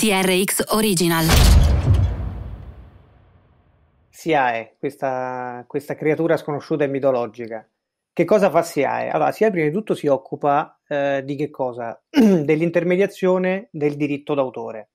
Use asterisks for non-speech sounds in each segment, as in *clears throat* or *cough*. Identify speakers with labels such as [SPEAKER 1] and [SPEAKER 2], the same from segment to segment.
[SPEAKER 1] TRX Original. SIAE, questa, questa creatura sconosciuta e mitologica. Che cosa fa SIAE? Allora, SIAE prima di tutto si occupa eh, di che cosa? *clears throat* Dell'intermediazione del diritto d'autore.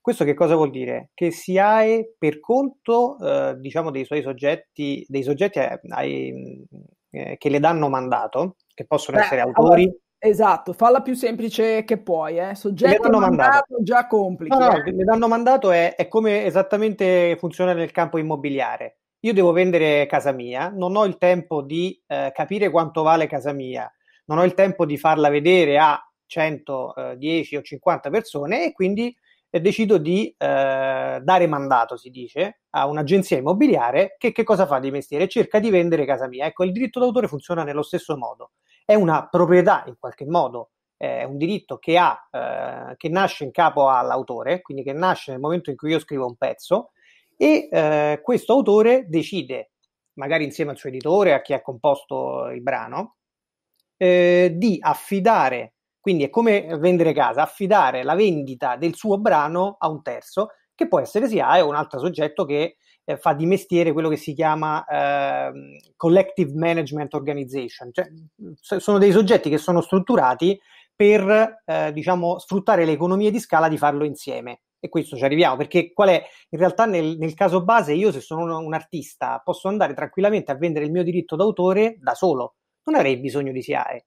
[SPEAKER 1] Questo che cosa vuol dire? Che SIAE per conto eh, diciamo dei suoi soggetti, dei soggetti ai, eh, ai, eh, che le danno mandato, che possono Beh, essere autori,
[SPEAKER 2] Esatto, falla più semplice che puoi, eh. soggetto mandato, mandato già complica. No, no, mi
[SPEAKER 1] danno mandato è, è, come esattamente funziona nel campo immobiliare. Io devo vendere casa mia, non ho il tempo di eh, capire quanto vale casa mia, non ho il tempo di farla vedere a 110 eh, o 50 persone e quindi eh, decido di eh, dare mandato, si dice, a un'agenzia immobiliare che che cosa fa di mestiere? Cerca di vendere casa mia. Ecco, il diritto d'autore funziona nello stesso modo è una proprietà in qualche modo, è un diritto che, ha, eh, che nasce in capo all'autore, quindi che nasce nel momento in cui io scrivo un pezzo e eh, questo autore decide, magari insieme al suo editore, a chi ha composto il brano, eh, di affidare, quindi è come vendere casa, affidare la vendita del suo brano a un terzo, che può essere sia un altro soggetto che eh, fa di mestiere quello che si chiama eh, collective management organization, cioè, sono dei soggetti che sono strutturati per eh, diciamo, sfruttare le economie di scala di farlo insieme. E questo ci arriviamo, perché qual è? In realtà nel, nel caso base io se sono un, un artista posso andare tranquillamente a vendere il mio diritto d'autore da solo, non avrei bisogno di SIAE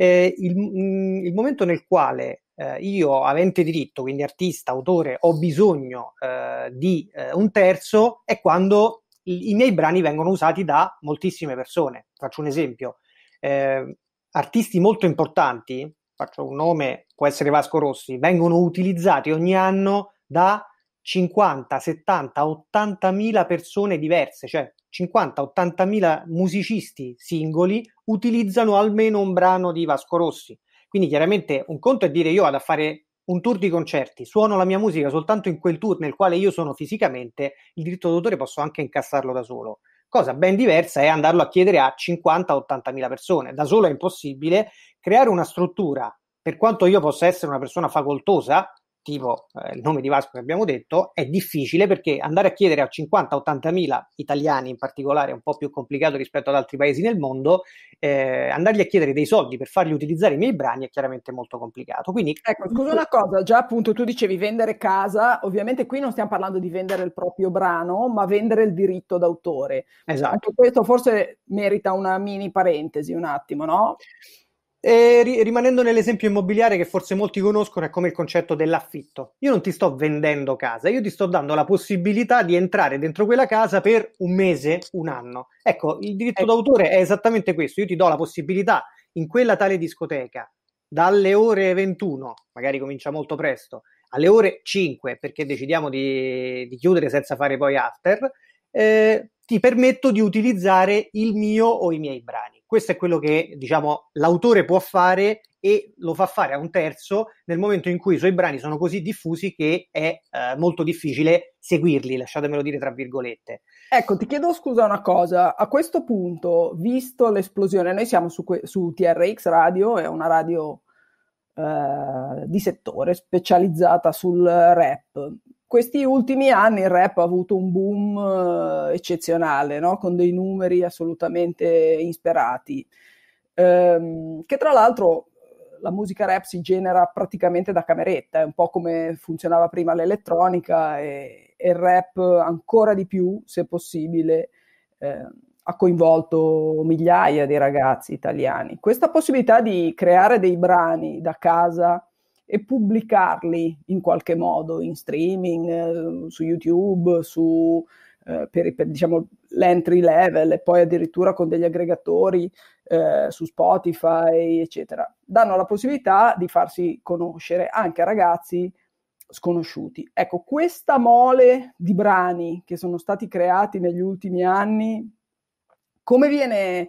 [SPEAKER 1] eh, il, mh, mm, il, momento nel quale eh, io, avente diritto, quindi artista, autore, ho bisogno eh, di eh, un terzo è quando i, i, miei brani vengono usati da moltissime persone. Faccio un esempio. Eh, artisti molto importanti, faccio un nome, può essere Vasco Rossi, vengono utilizzati ogni anno da 50, 70, 80 mila persone diverse, cioè 50, 80 mila musicisti singoli utilizzano almeno un brano di Vasco Rossi. Quindi chiaramente un conto è dire io vado a fare un tour di concerti, suono la mia musica soltanto in quel tour nel quale io sono fisicamente, il diritto d'autore posso anche incassarlo da solo. Cosa ben diversa è andarlo a chiedere a 50-80 mila persone. Da solo è impossibile creare una struttura, per quanto io possa essere una persona facoltosa, motivo, eh, il nome di Vasco che abbiamo detto, è difficile perché andare a chiedere a 50-80 mila italiani in particolare è un po' più complicato rispetto ad altri paesi nel mondo, eh, andargli a chiedere dei soldi per fargli utilizzare i miei brani è chiaramente molto complicato. Quindi, ecco, scusa una
[SPEAKER 2] cosa, già appunto tu dicevi vendere casa, ovviamente qui non stiamo parlando di vendere il proprio brano, ma vendere il diritto d'autore. Esatto. Anche questo forse merita una mini parentesi un attimo, no? E rimanendo nell'esempio immobiliare che
[SPEAKER 1] forse molti conoscono è come il concetto dell'affitto. Io non ti sto vendendo casa, io ti sto dando la possibilità di entrare dentro quella casa per un mese, un anno. Ecco, il diritto ecco. d'autore è esattamente questo, io ti do la possibilità in quella tale discoteca dalle ore 21, magari comincia molto presto, alle ore 5 perché decidiamo di, di chiudere senza fare poi after, eh, ti permetto di utilizzare il mio o i miei brani questo è quello che diciamo, l'autore può fare e lo fa fare a un terzo nel momento in cui i suoi brani sono così diffusi che è eh, molto difficile seguirli, lasciatemelo dire tra
[SPEAKER 2] virgolette. Ecco, ti chiedo scusa una cosa, a questo punto, visto l'esplosione, noi siamo su, que- su TRX Radio, è una radio eh, di settore specializzata sul rap, questi ultimi anni il rap ha avuto un boom eh, eccezionale, no? con dei numeri assolutamente insperati, ehm, che tra l'altro eh, la musica rap si genera praticamente da cameretta, è un po' come funzionava prima l'elettronica e, e il rap ancora di più, se possibile, eh, ha coinvolto migliaia di ragazzi italiani. Questa possibilità di creare dei brani da casa, e pubblicarli in qualche modo in streaming, eh, su YouTube, su, eh, per, per diciamo, l'entry level e poi addirittura con degli aggregatori eh, su Spotify, eccetera. Danno la possibilità di farsi conoscere anche a ragazzi sconosciuti. Ecco, questa mole di brani che sono stati creati negli ultimi anni, come viene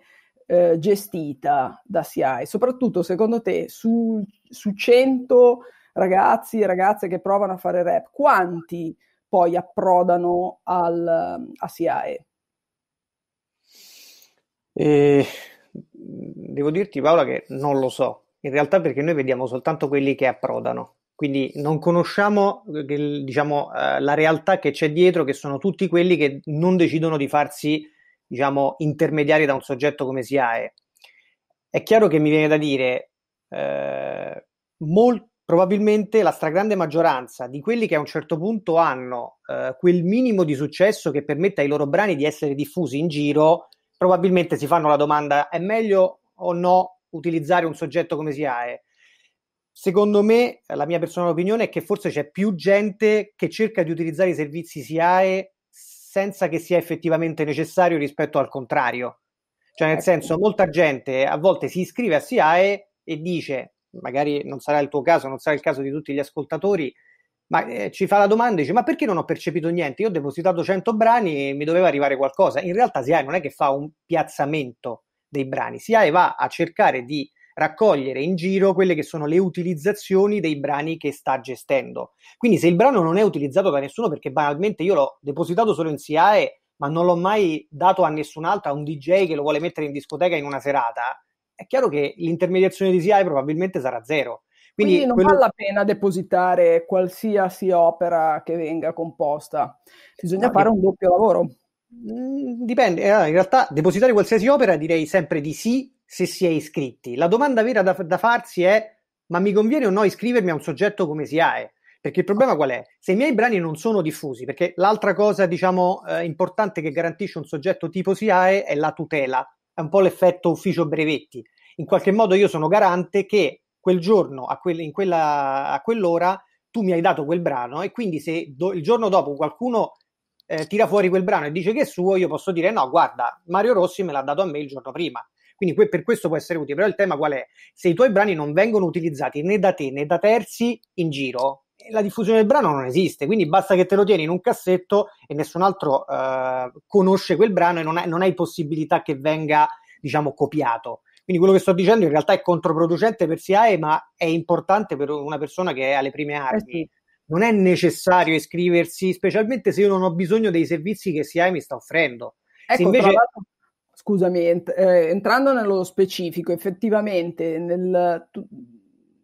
[SPEAKER 2] eh, gestita da SIAE? Soprattutto, secondo te, su, su 100 ragazzi e ragazze che provano a fare rap, quanti poi approdano al, a SIAE?
[SPEAKER 1] devo dirti Paola che non lo so, in realtà perché noi vediamo soltanto quelli che approdano, quindi non conosciamo eh, diciamo, eh, la realtà che c'è dietro, che sono tutti quelli che non decidono di farsi diciamo, intermediari da un soggetto come SIAE. È chiaro che mi viene da dire, eh, molto probabilmente la stragrande maggioranza di quelli che a un certo punto hanno eh, quel minimo di successo che permette ai loro brani di essere diffusi in giro, probabilmente si fanno la domanda è meglio o no utilizzare un soggetto come SIAE? Secondo me, la mia personale opinione è che forse c'è più gente che cerca di utilizzare i servizi SIAE senza che sia effettivamente necessario rispetto al contrario. Cioè, nel ecco. senso, molta gente a volte si iscrive a SIAE e dice, magari non sarà il tuo caso, non sarà il caso di tutti gli ascoltatori, ma eh, ci fa la domanda e dice, ma perché non ho percepito niente? Io ho depositato 100 brani e mi doveva arrivare qualcosa. In realtà SIAE non è che fa un piazzamento dei brani, SIAE va a cercare di raccogliere in giro quelle che sono le utilizzazioni dei brani che sta gestendo. Quindi se il brano non è utilizzato da nessuno perché banalmente io l'ho depositato solo in SIAE, ma non l'ho mai dato a nessun altro, a un DJ che lo vuole mettere in discoteca in una serata, è chiaro che l'intermediazione di SIAE probabilmente sarà zero. Quindi, Quindi non quello... vale la
[SPEAKER 2] pena depositare qualsiasi opera che venga composta, bisogna no, fare un doppio lavoro.
[SPEAKER 1] Mm, dipende, eh, in realtà depositare qualsiasi opera direi sempre di sì se si è iscritti. La domanda vera da, da farsi è ma mi conviene o no iscrivermi a un soggetto come SIAE? Eh? Perché il problema qual è? Se i miei brani non sono diffusi, perché l'altra cosa, diciamo, eh, importante che garantisce un soggetto tipo SIAE è la tutela, è un po' l'effetto ufficio brevetti. In qualche modo io sono garante che quel giorno, a, quel, quella, a quell'ora, tu mi hai dato quel brano e quindi se do, il giorno dopo qualcuno eh, tira fuori quel brano e dice che è suo, io posso dire no, guarda, Mario Rossi me l'ha dato a me il giorno prima. Quindi que- per questo può essere utile. Però il tema qual è? Se i tuoi brani non vengono utilizzati né da te né da terzi in giro, eh, la diffusione del brano non esiste, quindi basta che te lo tieni in un cassetto e nessun altro eh, conosce quel brano e non, ha, non hai possibilità che venga, diciamo, copiato. Quindi quello che sto dicendo in realtà è controproducente per SIAE, ma è importante per una persona che è alle prime eh armi. Eh sì. Non è necessario iscriversi, specialmente se io non ho bisogno dei servizi che SIAE mi sta offrendo.
[SPEAKER 2] Ecco, se invece scusami, ent- eh, entrando nello specifico, effettivamente nel, tu-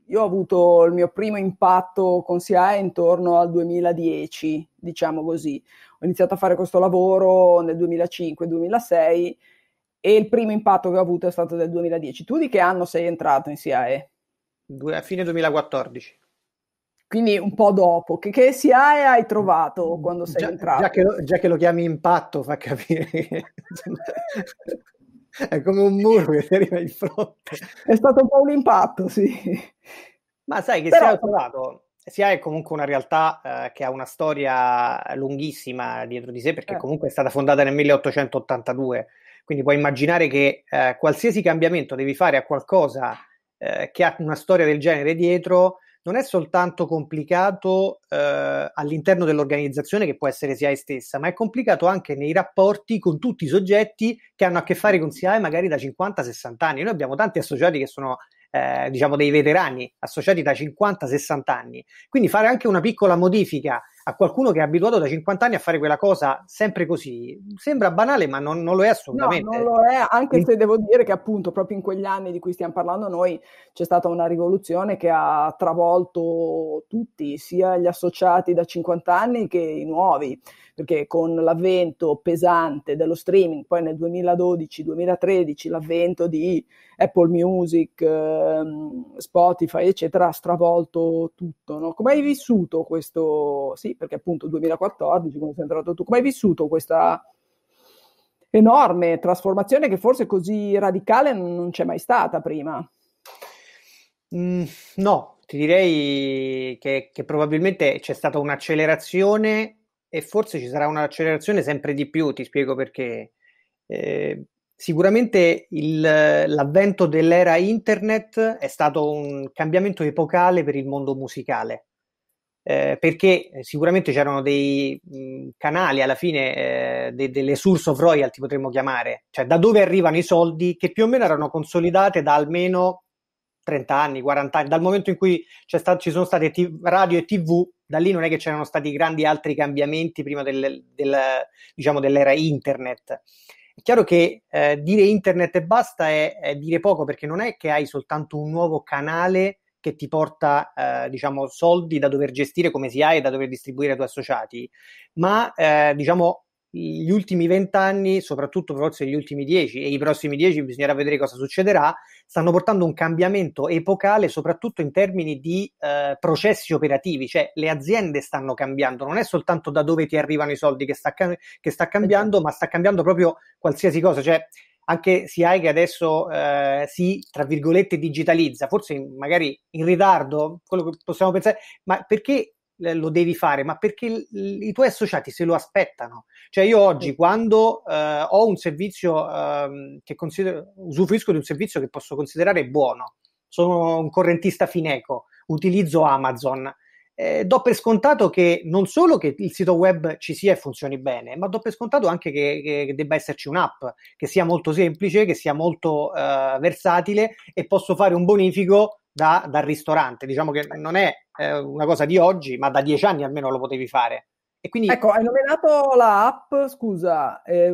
[SPEAKER 2] io ho avuto il mio primo impatto con SIAE intorno al 2010, diciamo così. Ho iniziato a fare questo lavoro nel 2005-2006 e il primo impatto che ho avuto è stato nel 2010. Tu di che anno sei entrato in SIAE?
[SPEAKER 1] a fine 2014
[SPEAKER 2] quindi un po' dopo. Che, che si ha e hai trovato mm, quando sei già, entrato? Già che, lo, già che, lo, chiami
[SPEAKER 1] impatto fa capire che... è come un muro che ti arriva in
[SPEAKER 2] fronte. È stato un po' un impatto, sì.
[SPEAKER 1] Ma sai che Però... si
[SPEAKER 2] è trovato...
[SPEAKER 1] SIA è comunque una realtà eh, che ha una storia lunghissima dietro di sé perché eh. comunque è stata fondata nel 1882, quindi puoi immaginare che eh, qualsiasi cambiamento devi fare a qualcosa eh, che ha una storia del genere dietro non è soltanto complicato eh, all'interno dell'organizzazione che può essere SIAE stessa, ma è complicato anche nei rapporti con tutti i soggetti che hanno a che fare con SIAE magari da 50-60 anni. Noi abbiamo tanti associati che sono eh, diciamo dei veterani associati da 50-60 anni, quindi fare anche una piccola modifica a qualcuno che è abituato da 50 anni a fare quella cosa sempre
[SPEAKER 2] così. Sembra banale, ma non, non lo è assolutamente. No, non lo è, anche se devo dire che appunto proprio in quegli anni di cui stiamo parlando noi c'è stata una rivoluzione che ha travolto tutti, sia gli associati da 50 anni che i nuovi perché con l'avvento pesante dello streaming, poi nel 2012-2013 l'avvento di Apple Music, ehm, Spotify, eccetera, ha stravolto tutto. No? Come hai vissuto questo? Sì, perché appunto 2014, come sei entrato tu, come hai vissuto questa enorme trasformazione che forse così radicale non c'è mai stata prima? Mm, no,
[SPEAKER 1] ti direi che, che probabilmente c'è stata un'accelerazione e forse ci sarà un'accelerazione sempre di più, ti spiego perché. Eh, sicuramente il, l'avvento dell'era internet è stato un cambiamento epocale per il mondo musicale. Eh, perché sicuramente c'erano dei mh, mm, canali alla fine eh, de, delle source of royalty potremmo chiamare, cioè da dove arrivano i soldi che più o meno erano consolidate da almeno 30 anni, 40 anni, dal momento in cui stato, ci sono state t- radio e tv, da lì non è che c'erano stati grandi altri cambiamenti prima del, del, diciamo, dell'era internet. È chiaro che eh, dire internet e basta è, è, dire poco perché non è che hai soltanto un nuovo canale che ti porta eh, diciamo, soldi da dover gestire come si ha e da dover distribuire ai tuoi associati, ma eh, diciamo, gli ultimi vent'anni, soprattutto forse gli ultimi dieci e i prossimi dieci bisognerà vedere cosa succederà, stanno portando un cambiamento epocale soprattutto in termini di eh, processi operativi, cioè le aziende stanno cambiando, non è soltanto da dove ti arrivano i soldi che sta, che sta cambiando, ma sta cambiando proprio qualsiasi cosa, cioè anche se hai che adesso eh, si, tra virgolette, digitalizza, forse magari in ritardo, quello che possiamo pensare, ma perché lo devi fare, ma perché i tuoi associati se lo aspettano. Cioè io oggi quando eh, ho un servizio eh, che considero, usufruisco di un servizio che posso considerare buono, sono un correntista fineco, utilizzo Amazon, eh, do per scontato che non solo che il sito web ci sia e funzioni bene, ma do per scontato anche che, che, che debba esserci un'app che sia molto semplice, che sia molto eh, versatile e posso fare un bonifico da, dal ristorante. Diciamo che non è eh, una cosa di oggi, ma da dieci anni almeno lo potevi fare.
[SPEAKER 2] E quindi... Ecco, hai nominato la app, scusa, eh,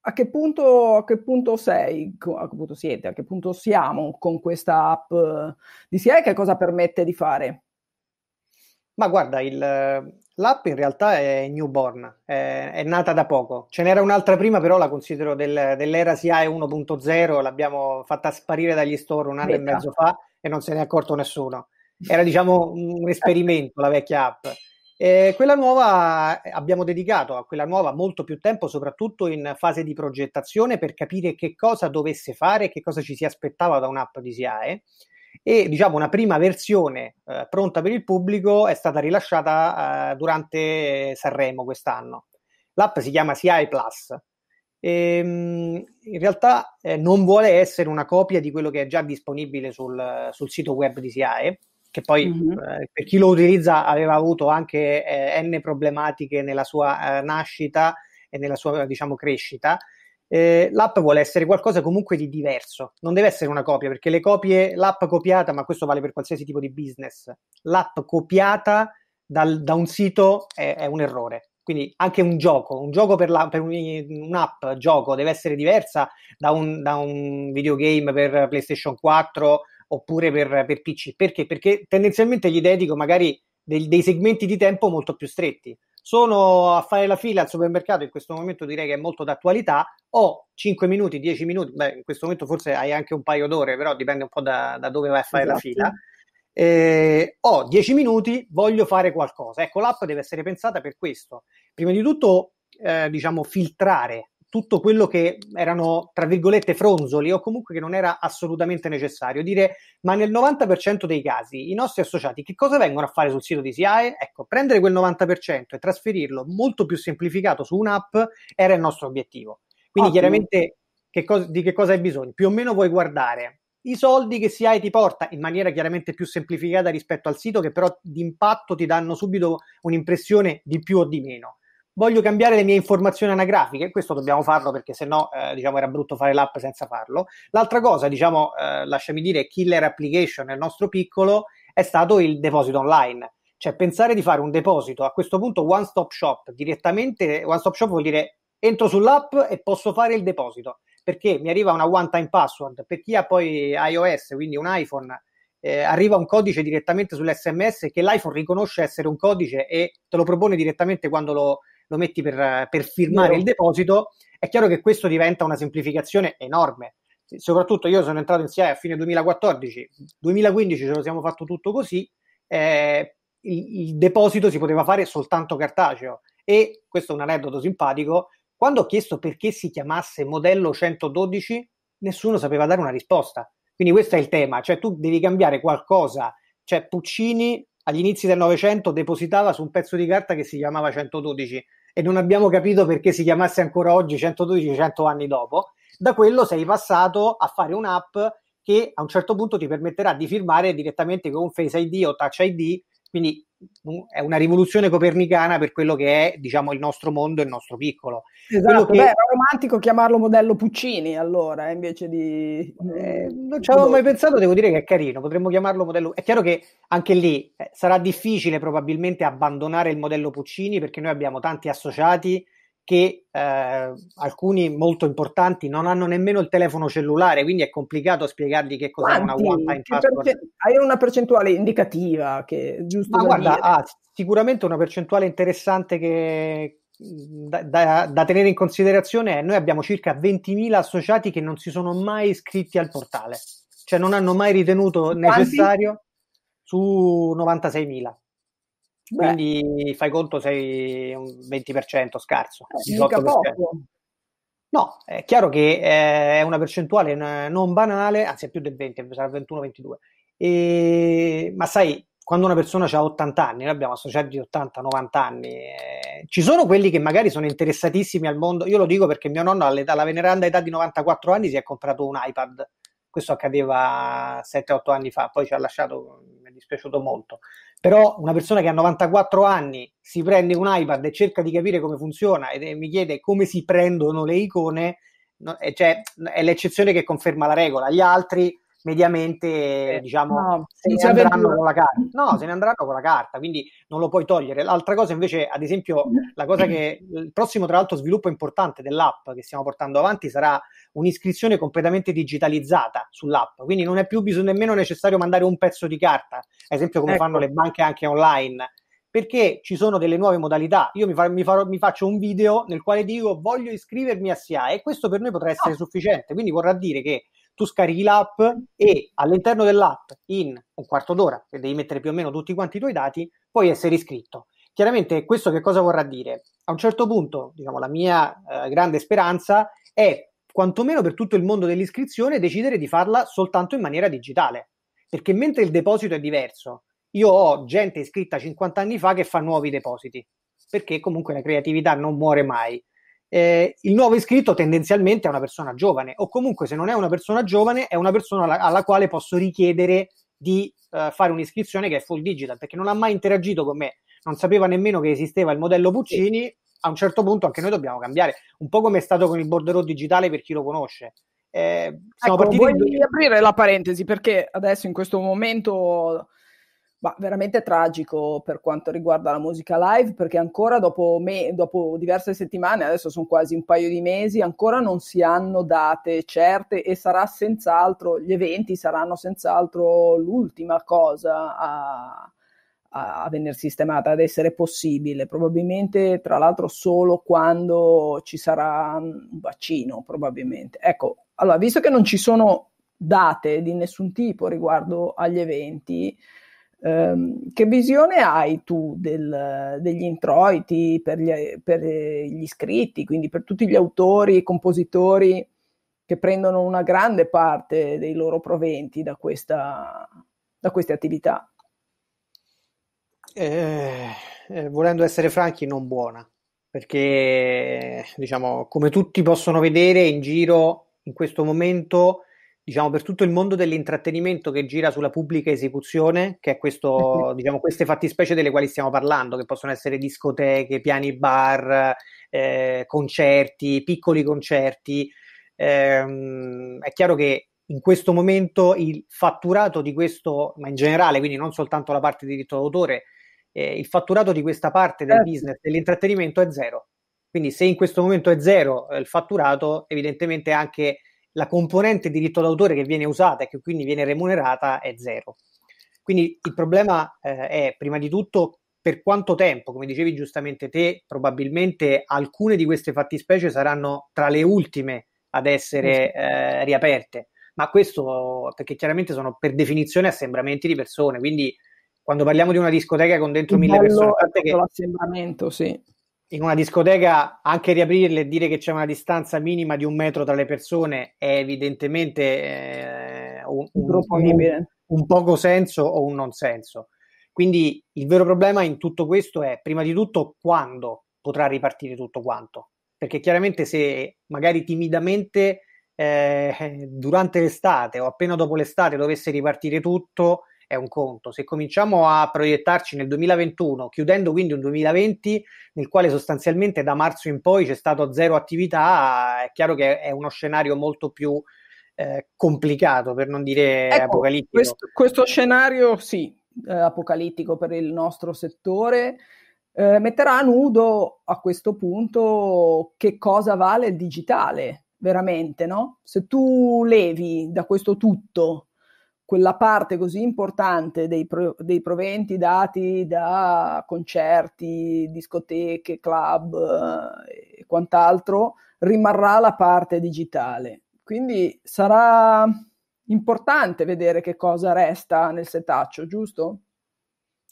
[SPEAKER 2] a, che punto, a, che punto, sei, a che punto siete, a che punto siamo con questa app di SIA e eh, che cosa permette di fare? Ma guarda,
[SPEAKER 1] il, l'app in realtà è newborn, è, è, nata da poco. Ce n'era un'altra prima, però la considero del, dell'era SIAE 1.0, l'abbiamo fatta sparire dagli store un anno Beta. e mezzo fa e non se ne è accorto nessuno. Era diciamo un esperimento la vecchia app. E quella nuova eh, abbiamo dedicato a quella nuova molto più tempo, soprattutto in fase di progettazione, per capire che cosa dovesse fare, che cosa ci si aspettava da un'app di SIAE. Eh. E diciamo una prima versione eh, pronta per il pubblico è stata rilasciata eh, durante Sanremo quest'anno. L'app si chiama SIAE Plus Ehm, in realtà eh, non vuole essere una copia di quello che è già disponibile sul, sul sito web di SIAE, che poi mm-hmm. eh, per chi lo utilizza aveva avuto anche eh, n problematiche nella sua eh, nascita e nella sua diciamo, crescita. Eh, l'app vuole essere qualcosa comunque di diverso, non deve essere una copia, perché le copie, l'app copiata, ma questo vale per qualsiasi tipo di business, l'app copiata dal, da un sito è, è un errore quindi anche un gioco, un gioco per, la, per un'app gioco deve essere diversa da un, da un videogame per PlayStation 4 oppure per, per, PC. Perché? Perché tendenzialmente gli dedico magari dei, dei segmenti di tempo molto più stretti sono a fare la fila al supermercato in questo momento direi che è molto d'attualità ho 5 minuti, 10 minuti beh in questo momento forse hai anche un paio d'ore però dipende un po' da, da dove vai a fare esatto. la fila eh, ho 10 minuti, voglio fare qualcosa. Ecco, l'app deve essere pensata per questo. Prima di tutto, eh, diciamo, filtrare tutto quello che erano, tra virgolette, fronzoli o comunque che non era assolutamente necessario. Dire, ma nel 90% dei casi i nostri associati che cosa vengono a fare sul sito di SIAE? Ecco, prendere quel 90% e trasferirlo molto più semplificato su un'app era il nostro obiettivo. Quindi Ottimo. chiaramente che cosa, di che cosa hai bisogno? Più o meno vuoi guardare i soldi che si ha e ti porta in maniera chiaramente più semplificata rispetto al sito, che però d'impatto ti danno subito un'impressione di più o di meno. Voglio cambiare le mie informazioni anagrafiche, questo dobbiamo farlo perché sennò eh, diciamo, era brutto fare l'app senza farlo. L'altra cosa, diciamo, eh, lasciami dire, killer application nel nostro piccolo è stato il deposito online. Cioè pensare di fare un deposito a questo punto one stop shop, direttamente one stop shop vuol dire entro sull'app e posso fare il deposito perché mi arriva una one time password. Per chi ha poi iOS, quindi un iPhone, eh, arriva un codice direttamente sull'SMS che l'iPhone riconosce essere un codice e te lo propone direttamente quando lo, lo metti per, per firmare no. il deposito. È chiaro che questo diventa una semplificazione enorme. Soprattutto io sono entrato in CIA a fine 2014, 2015 ce lo siamo fatto tutto così. Eh, il, il deposito si poteva fare soltanto cartaceo e questo è un aneddoto simpatico quando ho chiesto perché si chiamasse modello 112, nessuno sapeva dare una risposta. Quindi questo è il tema, cioè tu devi cambiare qualcosa. Cioè Puccini agli inizi del Novecento depositava su un pezzo di carta che si chiamava 112 e non abbiamo capito perché si chiamasse ancora oggi 112 100 anni dopo. Da quello sei passato a fare un'app che a un certo punto ti permetterà di firmare direttamente con Face ID o Touch ID, quindi è una rivoluzione copernicana per quello che è diciamo, il nostro mondo, e il nostro piccolo. Esatto, che... beh, era
[SPEAKER 2] romantico chiamarlo modello Puccini allora, eh, invece di... Eh, eh, non ci
[SPEAKER 1] avevo boh. mai pensato, devo dire che è carino, potremmo chiamarlo modello... È chiaro che anche lì eh, sarà difficile probabilmente abbandonare il modello Puccini perché noi abbiamo tanti associati che eh, alcuni molto importanti non hanno nemmeno il telefono cellulare, quindi è complicato spiegargli che cos'è Quanti? una one-time password. Perce-
[SPEAKER 2] hai una percentuale indicativa che giusto
[SPEAKER 1] Ma guarda, dire. ah, sicuramente una percentuale interessante che, da, da, da, tenere in considerazione è noi abbiamo circa 20.000 associati che non si sono mai iscritti al portale, cioè non hanno mai ritenuto necessario su 96.000. Quindi fai conto sei un 20% scarso. Eh, No, è chiaro che eh, è una percentuale non banale, anzi è più del 20, sarà 21-22. Ma sai, quando una persona ha 80 anni, noi abbiamo associati di 80-90 anni, eh, ci sono quelli che magari sono interessatissimi al mondo. Io lo dico perché mio nonno alla veneranda età di 94 anni si è comprato un iPad. Questo accadeva 7-8 anni fa, poi ci ha lasciato, mi è dispiaciuto molto però una persona che ha 94 anni si prende un iPad e cerca di capire come funziona e, mi chiede come si prendono le icone, no, cioè, è l'eccezione che conferma la regola. Gli altri mediamente eh, diciamo no, se ne andranno con la carta no se ne andranno con la carta quindi non lo puoi togliere l'altra cosa invece ad esempio la cosa che il prossimo tra l'altro sviluppo importante dell'app che stiamo portando avanti sarà un'iscrizione completamente digitalizzata sull'app quindi non è più bisogno nemmeno necessario mandare un pezzo di carta ad esempio come ecco. fanno le banche anche online perché ci sono delle nuove modalità. Io mi, fa, mi, farò, mi, faccio un video nel quale dico voglio iscrivermi a SIA e questo per noi potrà essere no. sufficiente. Quindi vorrà dire che tu scarichi l'app e all'interno dell'app in un quarto d'ora, che devi mettere più o meno tutti quanti i tuoi dati, puoi essere iscritto. Chiaramente questo che cosa vorrà dire? A un certo punto, diciamo, la mia eh, grande speranza è, quantomeno per tutto il mondo dell'iscrizione, decidere di farla soltanto in maniera digitale. Perché mentre il deposito è diverso, io ho gente iscritta 50 anni fa che fa nuovi depositi, perché comunque la creatività non muore mai eh, il nuovo iscritto tendenzialmente è una persona giovane o comunque se non è una persona giovane è una persona alla, alla quale posso richiedere di eh, fare un'iscrizione che è full digital perché non ha mai interagito con me, non sapeva nemmeno che esisteva il modello Puccini, a un certo punto anche noi dobbiamo cambiare, un po' come è stato con il borderò digitale per chi lo conosce. Eh, ecco, partiti... Voglio
[SPEAKER 2] aprire la parentesi perché adesso in questo momento ma veramente tragico per quanto riguarda la musica live, perché ancora dopo, me- dopo, diverse settimane, adesso sono quasi un paio di mesi, ancora non si hanno date certe e sarà senz'altro, gli eventi saranno senz'altro l'ultima cosa a, a venire sistemata, ad essere possibile, probabilmente tra l'altro solo quando ci sarà un vaccino, probabilmente. Ecco, allora, visto che non ci sono date di nessun tipo riguardo agli eventi, Um, che visione hai tu del, degli introiti per gli, per gli, iscritti, quindi per tutti gli autori e compositori che prendono una grande parte dei loro proventi da, questa, da queste attività?
[SPEAKER 1] Eh, eh, volendo essere franchi, non buona, perché diciamo, come tutti possono vedere in giro in questo momento diciamo, per tutto il mondo dell'intrattenimento che gira sulla pubblica esecuzione, che è questo, *laughs* diciamo, queste fattispecie delle quali stiamo parlando, che possono essere discoteche, piani bar, eh, concerti, piccoli concerti. Eh, è chiaro che in questo momento il fatturato di questo, ma in generale, quindi non soltanto la parte di diritto d'autore, eh, il fatturato di questa parte del certo. business dell'intrattenimento è zero. Quindi se in questo momento è zero eh, il fatturato, evidentemente anche la componente diritto d'autore che viene usata e che quindi viene remunerata è zero. Quindi il problema eh, è prima di tutto per quanto tempo, come dicevi giustamente te, probabilmente alcune di queste fattispecie saranno tra le ultime ad essere eh, riaperte, ma questo perché chiaramente sono per definizione assembramenti di persone, quindi quando parliamo di una discoteca con dentro il mille persone... Che... L'assembramento, sì in una discoteca anche riaprirle e dire che c'è una distanza minima di un metro tra le persone è evidentemente eh, un, un, un, un, poco senso o un non senso. Quindi il vero problema in tutto questo è, prima di tutto, quando potrà ripartire tutto quanto. Perché chiaramente se magari timidamente eh, durante l'estate o appena dopo l'estate dovesse ripartire tutto, è un conto. Se cominciamo a proiettarci nel 2021, chiudendo quindi un 2020 nel quale sostanzialmente da marzo in poi c'è stato zero attività, è chiaro che è uno scenario molto più eh, complicato,
[SPEAKER 2] per non dire ecco, apocalittico. Questo, questo, scenario sì, eh, apocalittico per il nostro settore. Eh, metterà a nudo a questo punto che cosa vale il digitale veramente, no? Se tu levi da questo tutto quella parte così importante dei, pro- dei proventi dati da concerti, discoteche, club eh, e quant'altro rimarrà la parte digitale. Quindi sarà importante vedere che cosa resta nel setaccio, giusto?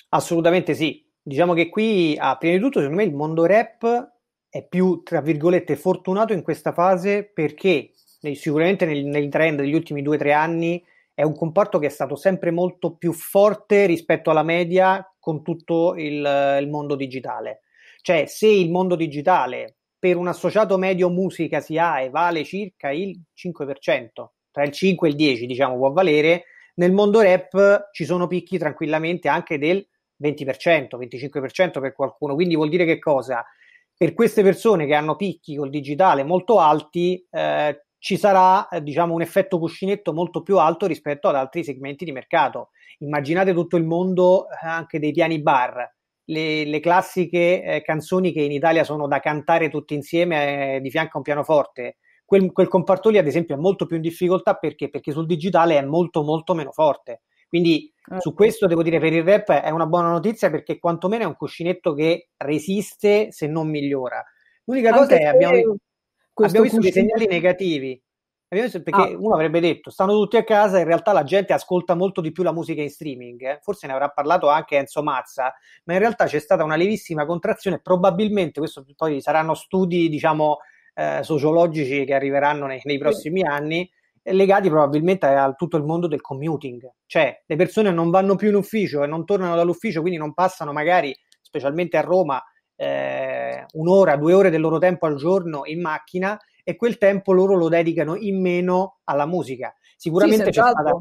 [SPEAKER 1] Assolutamente sì. Diciamo che qui, ah, prima di tutto, secondo me il mondo rap è più, tra virgolette, fortunato in questa fase perché eh, sicuramente nel, nel trend degli ultimi due o tre anni è un comparto che è stato sempre molto più forte rispetto alla media con tutto il, il mondo digitale. Cioè, se il mondo digitale per un associato medio musica si ha e vale circa il 5%, tra il 5 e il 10 diciamo può valere, nel mondo rap ci sono picchi tranquillamente anche del 20%, 25% per qualcuno, quindi vuol dire che cosa? Per queste persone che hanno picchi col digitale molto alti eh, ci sarà eh, diciamo, un effetto cuscinetto molto più alto rispetto ad altri segmenti di mercato. Immaginate tutto il mondo eh, anche dei piani bar, le, le classiche eh, canzoni che in Italia sono da cantare tutti insieme eh, di fianco a un pianoforte. Quel, quel comparto lì, ad esempio, è molto più in difficoltà perché? perché sul digitale è molto, molto meno forte. Quindi eh. su questo devo dire per il rap è una buona notizia perché quantomeno è un cuscinetto che resiste se non migliora. L'unica cosa anche è abbiamo...
[SPEAKER 2] Abbiamo visto dei segnali
[SPEAKER 1] negativi. Abbiamo Visto, perché ah. uno avrebbe detto, stanno tutti a casa, in realtà la gente ascolta molto di più la musica in streaming, eh? forse ne avrà parlato anche Enzo Mazza, ma in realtà c'è stata una levissima contrazione, probabilmente questo poi saranno studi, diciamo, eh, sociologici che arriveranno nei, nei prossimi anni, eh, legati probabilmente a tutto il mondo del commuting, cioè le persone non vanno più in ufficio e non tornano dall'ufficio, quindi non passano magari, specialmente a Roma, eh, un'ora, due ore del loro tempo al giorno in macchina e quel tempo loro lo dedicano in meno alla musica. Sicuramente, sì, c'è, stata,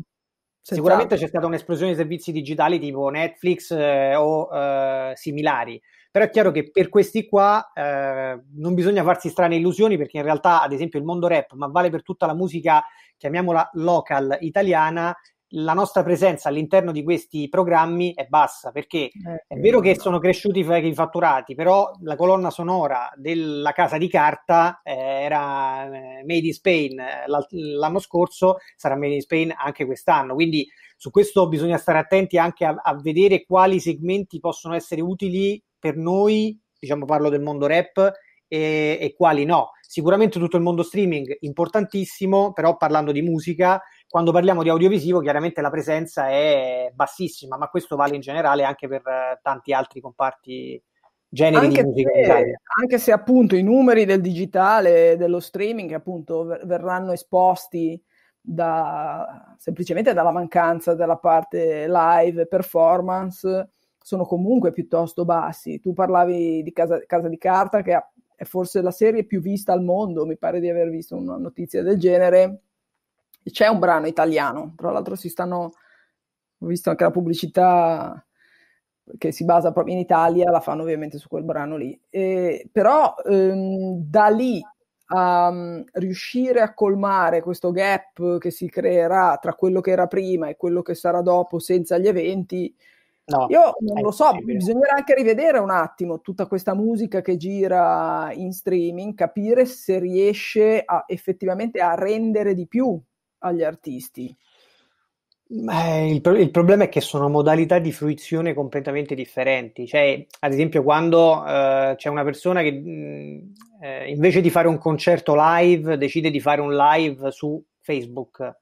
[SPEAKER 1] sicuramente c'è, stata, un'esplosione di servizi digitali tipo Netflix eh, o eh, similari, però è chiaro che per questi qua eh, non bisogna farsi strane illusioni perché in realtà ad esempio il mondo rap, ma vale per tutta la musica, chiamiamola local, italiana, la nostra presenza all'interno di questi programmi è bassa perché eh, è vero che sono cresciuti i fatturati, però la colonna sonora della casa di carta eh, era eh, Made in Spain l'anno scorso, sarà Made in Spain anche quest'anno, quindi su questo bisogna stare attenti anche a, a vedere quali segmenti possono essere utili per noi, diciamo parlo del mondo rap, e, e quali no. Sicuramente tutto il mondo streaming importantissimo, però parlando di musica quando parliamo di audiovisivo chiaramente la presenza è bassissima, ma questo vale in generale anche per eh, tanti altri comparti generi anche di musica se,
[SPEAKER 2] Anche se appunto i numeri del digitale, dello streaming, appunto ver- verranno esposti da, semplicemente dalla mancanza della parte live, performance, sono comunque piuttosto bassi. Tu parlavi di Casa, casa di Carta, che è forse la serie più vista al mondo, mi pare di aver visto una notizia del genere c'è un brano italiano, tra l'altro si stanno, ho visto anche la pubblicità che si basa proprio in Italia, la fanno ovviamente su quel brano lì. E, però ehm, da lì a um, riuscire a colmare questo gap che si creerà tra quello che era prima e quello che sarà dopo senza gli eventi, No, Io non lo so, bisognerà anche rivedere un attimo tutta questa musica che gira in streaming, capire se riesce a, effettivamente a rendere di più agli artisti?
[SPEAKER 1] Beh, il, pro- il, problema è che sono modalità di fruizione completamente differenti. Cioè, ad esempio, quando eh, c'è una persona che mh, mm, eh, invece di fare un concerto live decide di fare un live su Facebook,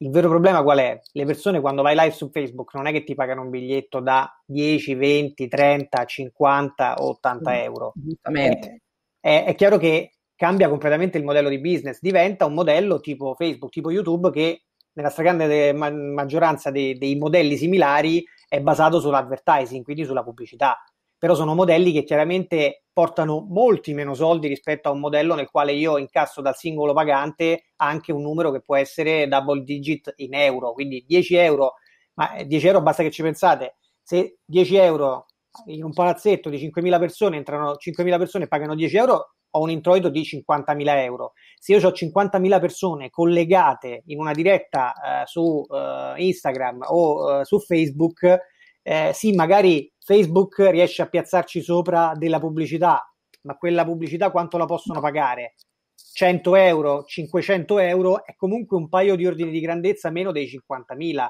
[SPEAKER 1] il vero problema qual è? Le persone quando vai live su Facebook non è che ti pagano un biglietto da 10, 20, 30, 50 o 80 euro. Giustamente. è, è chiaro che cambia completamente il modello di business, diventa un modello tipo Facebook, tipo YouTube che nella stragrande maggioranza de- dei modelli similari è basato sull'advertising, quindi sulla pubblicità. Però sono modelli che chiaramente portano molti meno soldi rispetto a un modello nel quale io incasso dal singolo pagante anche un numero che può essere double digit in euro, quindi 10 euro, ma 10 eh, euro basta che ci pensate, se 10 euro in un palazzetto di 5.000 persone entrano 5.000 persone e pagano 10 euro, ho un introito di 50.000 euro. Se io ho 50.000 persone collegate in una diretta eh, su eh, Instagram o eh, su Facebook, eh, sì, magari Facebook riesce a piazzarci sopra della pubblicità, ma quella pubblicità quanto la possono pagare? 100 euro, 500 euro è comunque un paio di ordini di grandezza meno dei 50.000.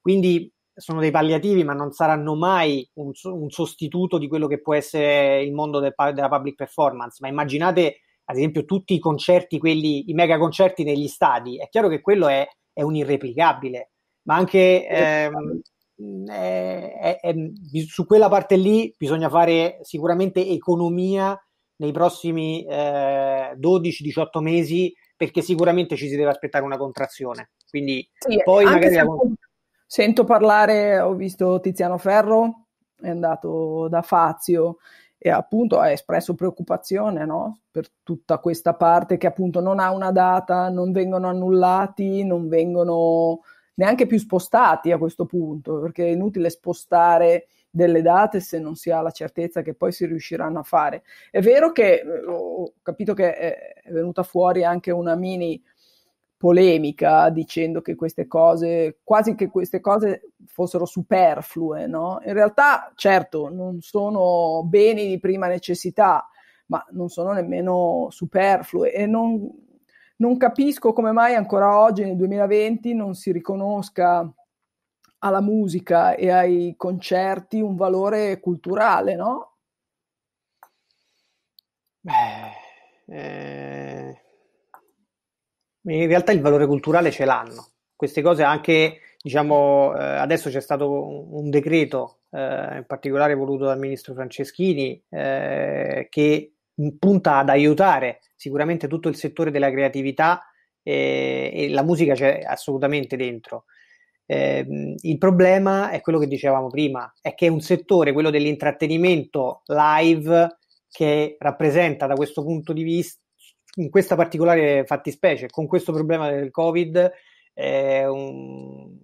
[SPEAKER 1] Quindi sono dei palliativi, ma non saranno mai un, un, sostituto di quello che può essere il mondo del, della public performance. Ma immaginate, ad esempio, tutti i concerti, quelli, i mega concerti negli stadi. È chiaro che quello è, è un irreplicabile, ma anche ehm, è, eh, è, eh, eh, su quella parte lì bisogna fare sicuramente economia nei prossimi eh, 12-18 mesi perché sicuramente ci si deve aspettare una contrazione. Quindi sì, poi magari la... Appunto
[SPEAKER 2] Sento parlare, ho visto Tiziano Ferro, è andato da Fazio e appunto ha espresso preoccupazione no? per tutta questa parte che appunto non ha una data, non vengono annullati, non vengono neanche più spostati a questo punto, perché è inutile spostare delle date se non si ha la certezza che poi si riusciranno a fare. È vero che eh, ho capito che è venuta fuori anche una mini polemica dicendo che queste cose, quasi che queste cose fossero superflue, no? In realtà, certo, non sono beni di prima necessità, ma non sono nemmeno superflue e non, non capisco come mai ancora oggi, nel 2020, non si riconosca alla musica e ai concerti un valore culturale, no? Beh,
[SPEAKER 1] eh, in realtà il valore culturale ce l'hanno. Queste cose anche, diciamo, eh, adesso c'è stato un, decreto, eh, in particolare voluto dal ministro Franceschini, eh, che punta ad aiutare sicuramente tutto il settore della creatività eh, e la musica c'è assolutamente dentro. Ehm, il problema è quello che dicevamo prima, è che è un settore, quello dell'intrattenimento live, che rappresenta da questo punto di vista in questa particolare fattispecie, con questo problema del Covid, eh, un,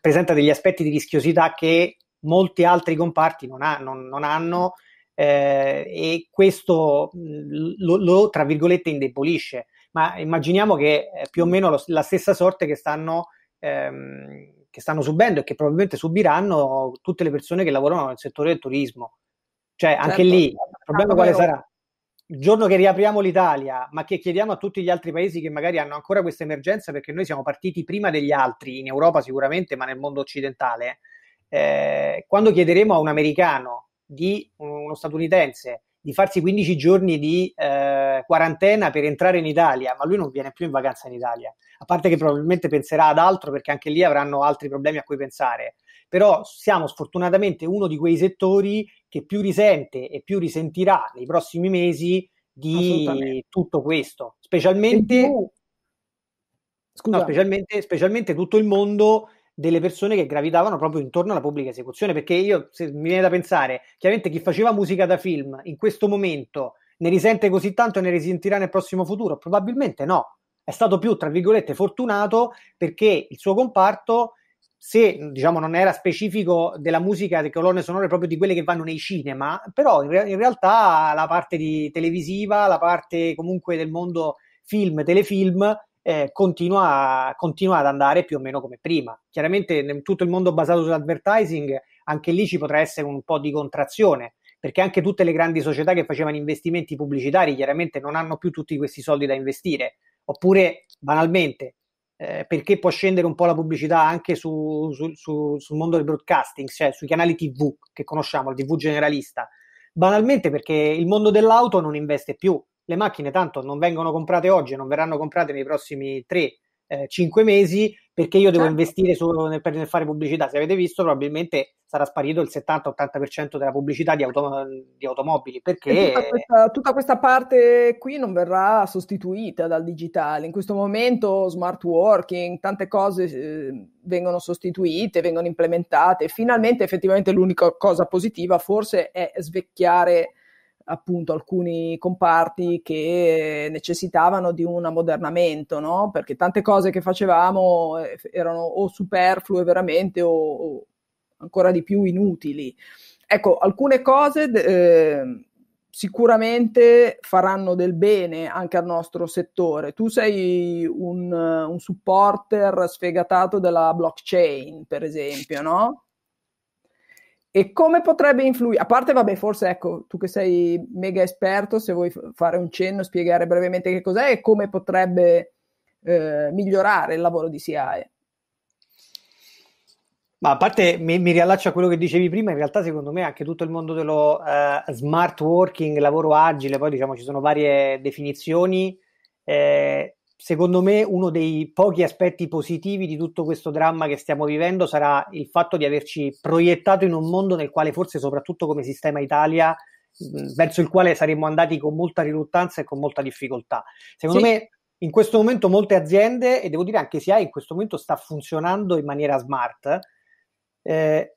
[SPEAKER 1] presenta degli aspetti di rischiosità che molti altri comparti non, ha, non, non hanno eh, e questo lo, lo, tra virgolette, indebolisce. Ma immaginiamo che più o meno lo, la stessa sorte che stanno, ehm, che stanno subendo e che probabilmente subiranno tutte le persone che lavorano nel settore del turismo. Cioè, anche certo. lì il problema quale sarà? il giorno che riapriamo l'Italia, ma che chiediamo a tutti gli altri paesi che magari hanno ancora questa emergenza, perché noi siamo partiti prima degli altri, in Europa sicuramente, ma nel mondo occidentale, eh, quando chiederemo a un americano, di uno statunitense, di farsi 15 giorni di eh, quarantena per entrare in Italia, ma lui non viene più in vacanza in Italia, a parte che probabilmente penserà ad altro perché anche lì avranno altri problemi a cui pensare. Però siamo sfortunatamente uno di quei settori che più risente e più risentirà nei prossimi mesi di tutto questo, specialmente, più... no, specialmente, specialmente tutto il mondo delle persone che gravitavano proprio intorno alla pubblica esecuzione, perché io se, mi viene da pensare, chiaramente chi faceva musica da film in questo momento ne risente così tanto e ne risentirà nel prossimo futuro? Probabilmente no. È stato più, tra virgolette, fortunato perché il suo comparto se diciamo, non era specifico della musica, di colonne sonore proprio di quelle che vanno nei cinema, però in, re- in realtà la parte televisiva, la parte comunque del mondo film, telefilm, eh, continua, continua, ad andare più o meno come prima. Chiaramente nel, tutto il mondo basato sull'advertising, anche lì ci potrà essere un po' di contrazione, perché anche tutte le grandi società che facevano investimenti pubblicitari chiaramente non hanno più tutti questi soldi da investire. Oppure, banalmente, eh, perché può scendere un po' la pubblicità anche su, su, su, sul mondo del broadcasting, cioè sui canali TV che conosciamo, il TV generalista. Banalmente perché il mondo dell'auto non investe più, le macchine tanto non vengono comprate oggi, non verranno comprate nei prossimi 3, eh, 5 mesi perché io devo certo. investire solo nel, nel, fare pubblicità. Se avete visto, probabilmente sarà sparito il 70-80% della pubblicità di, auto, di automobili. Perché tutta
[SPEAKER 2] questa, tutta questa, parte qui non verrà sostituita dal digitale. In questo momento smart working, tante cose eh, vengono sostituite, vengono implementate. Finalmente, effettivamente, l'unica cosa positiva forse è svecchiare appunto alcuni comparti che necessitavano di un ammodernamento, no? perché tante cose che facevamo eh, erano o superflue veramente o, o ancora di più inutili. Ecco, alcune cose eh, sicuramente faranno del bene anche al nostro settore. Tu sei un, un supporter sfegatato della blockchain, per esempio, no? E come potrebbe influire? A parte, vabbè, forse ecco, tu che sei mega esperto, se vuoi fare un cenno, spiegare brevemente che cos'è e come potrebbe eh, migliorare il lavoro di SIAE.
[SPEAKER 1] Ma a parte mi, mi, riallaccio a quello che dicevi prima, in realtà secondo me anche tutto il mondo dello eh, smart working, lavoro agile, poi diciamo ci sono varie definizioni, eh, secondo me uno dei pochi aspetti positivi di tutto questo dramma che stiamo vivendo sarà il fatto di averci proiettato in un mondo nel quale forse soprattutto come sistema Italia verso il quale saremmo andati con molta riluttanza e con molta difficoltà. Secondo sì. me in questo momento molte aziende e devo dire anche SIA in questo momento sta funzionando in maniera smart. Eh,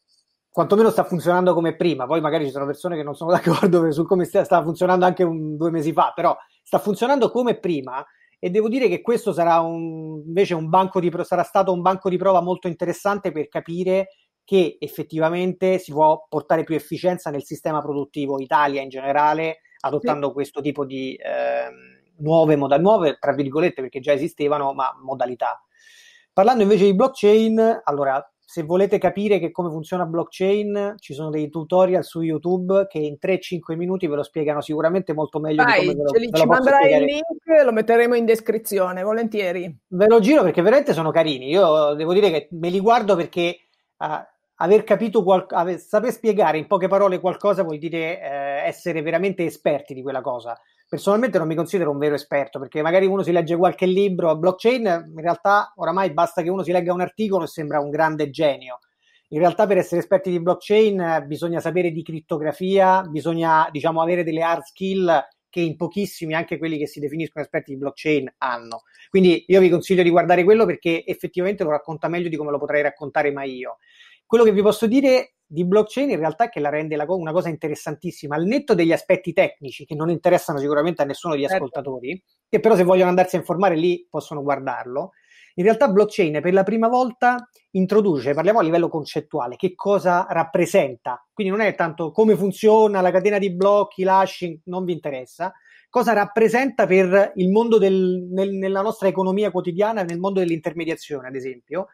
[SPEAKER 1] quantomeno sta funzionando come prima, poi magari ci sono persone che non sono *laughs* d'accordo su come stava funzionando anche un, due mesi fa, però sta funzionando come prima e devo dire che questo sarà, un, un di, sarà stato un banco di prova molto interessante per capire che effettivamente si può portare più efficienza nel sistema produttivo Italia in generale adottando sì. questo tipo di eh, nuove, modalità, nuove, tra virgolette, perché già esistevano, ma modalità. Parlando invece di blockchain, allora se volete capire che come funziona blockchain, ci sono dei tutorial su YouTube che in 3-5 minuti ve lo spiegano sicuramente molto meglio Vai, di come ve lo, ve ci manderai il link,
[SPEAKER 2] e lo metteremo in descrizione, volentieri.
[SPEAKER 1] Ve lo giro perché veramente sono carini. Io devo dire che me li guardo perché uh, aver capito qual- aver, saper spiegare in poche parole qualcosa vuol dire eh, essere veramente esperti di quella cosa personalmente non mi considero un vero esperto perché magari uno si legge qualche libro a blockchain, in realtà oramai basta che uno si legga un articolo e sembra un grande genio. In realtà per essere esperti di blockchain eh, bisogna sapere di criptografia, bisogna diciamo, avere delle hard skill che in pochissimi anche quelli che si definiscono esperti di blockchain hanno. Quindi io vi consiglio di guardare quello perché effettivamente lo racconta meglio di come lo potrei raccontare mai io. Quello che vi posso dire di blockchain in realtà che la rende la co- una cosa interessantissima, al netto degli aspetti tecnici che non interessano sicuramente a nessuno degli certo. ascoltatori, che però se vogliono andarsi a informare lì possono guardarlo. In realtà blockchain per la prima volta introduce, parliamo a livello concettuale, che cosa rappresenta. Quindi non è tanto come funziona la catena di blocchi, l'hashing, non vi interessa. Cosa rappresenta per il mondo del, nel, nella nostra economia quotidiana, nel mondo dell'intermediazione, ad esempio.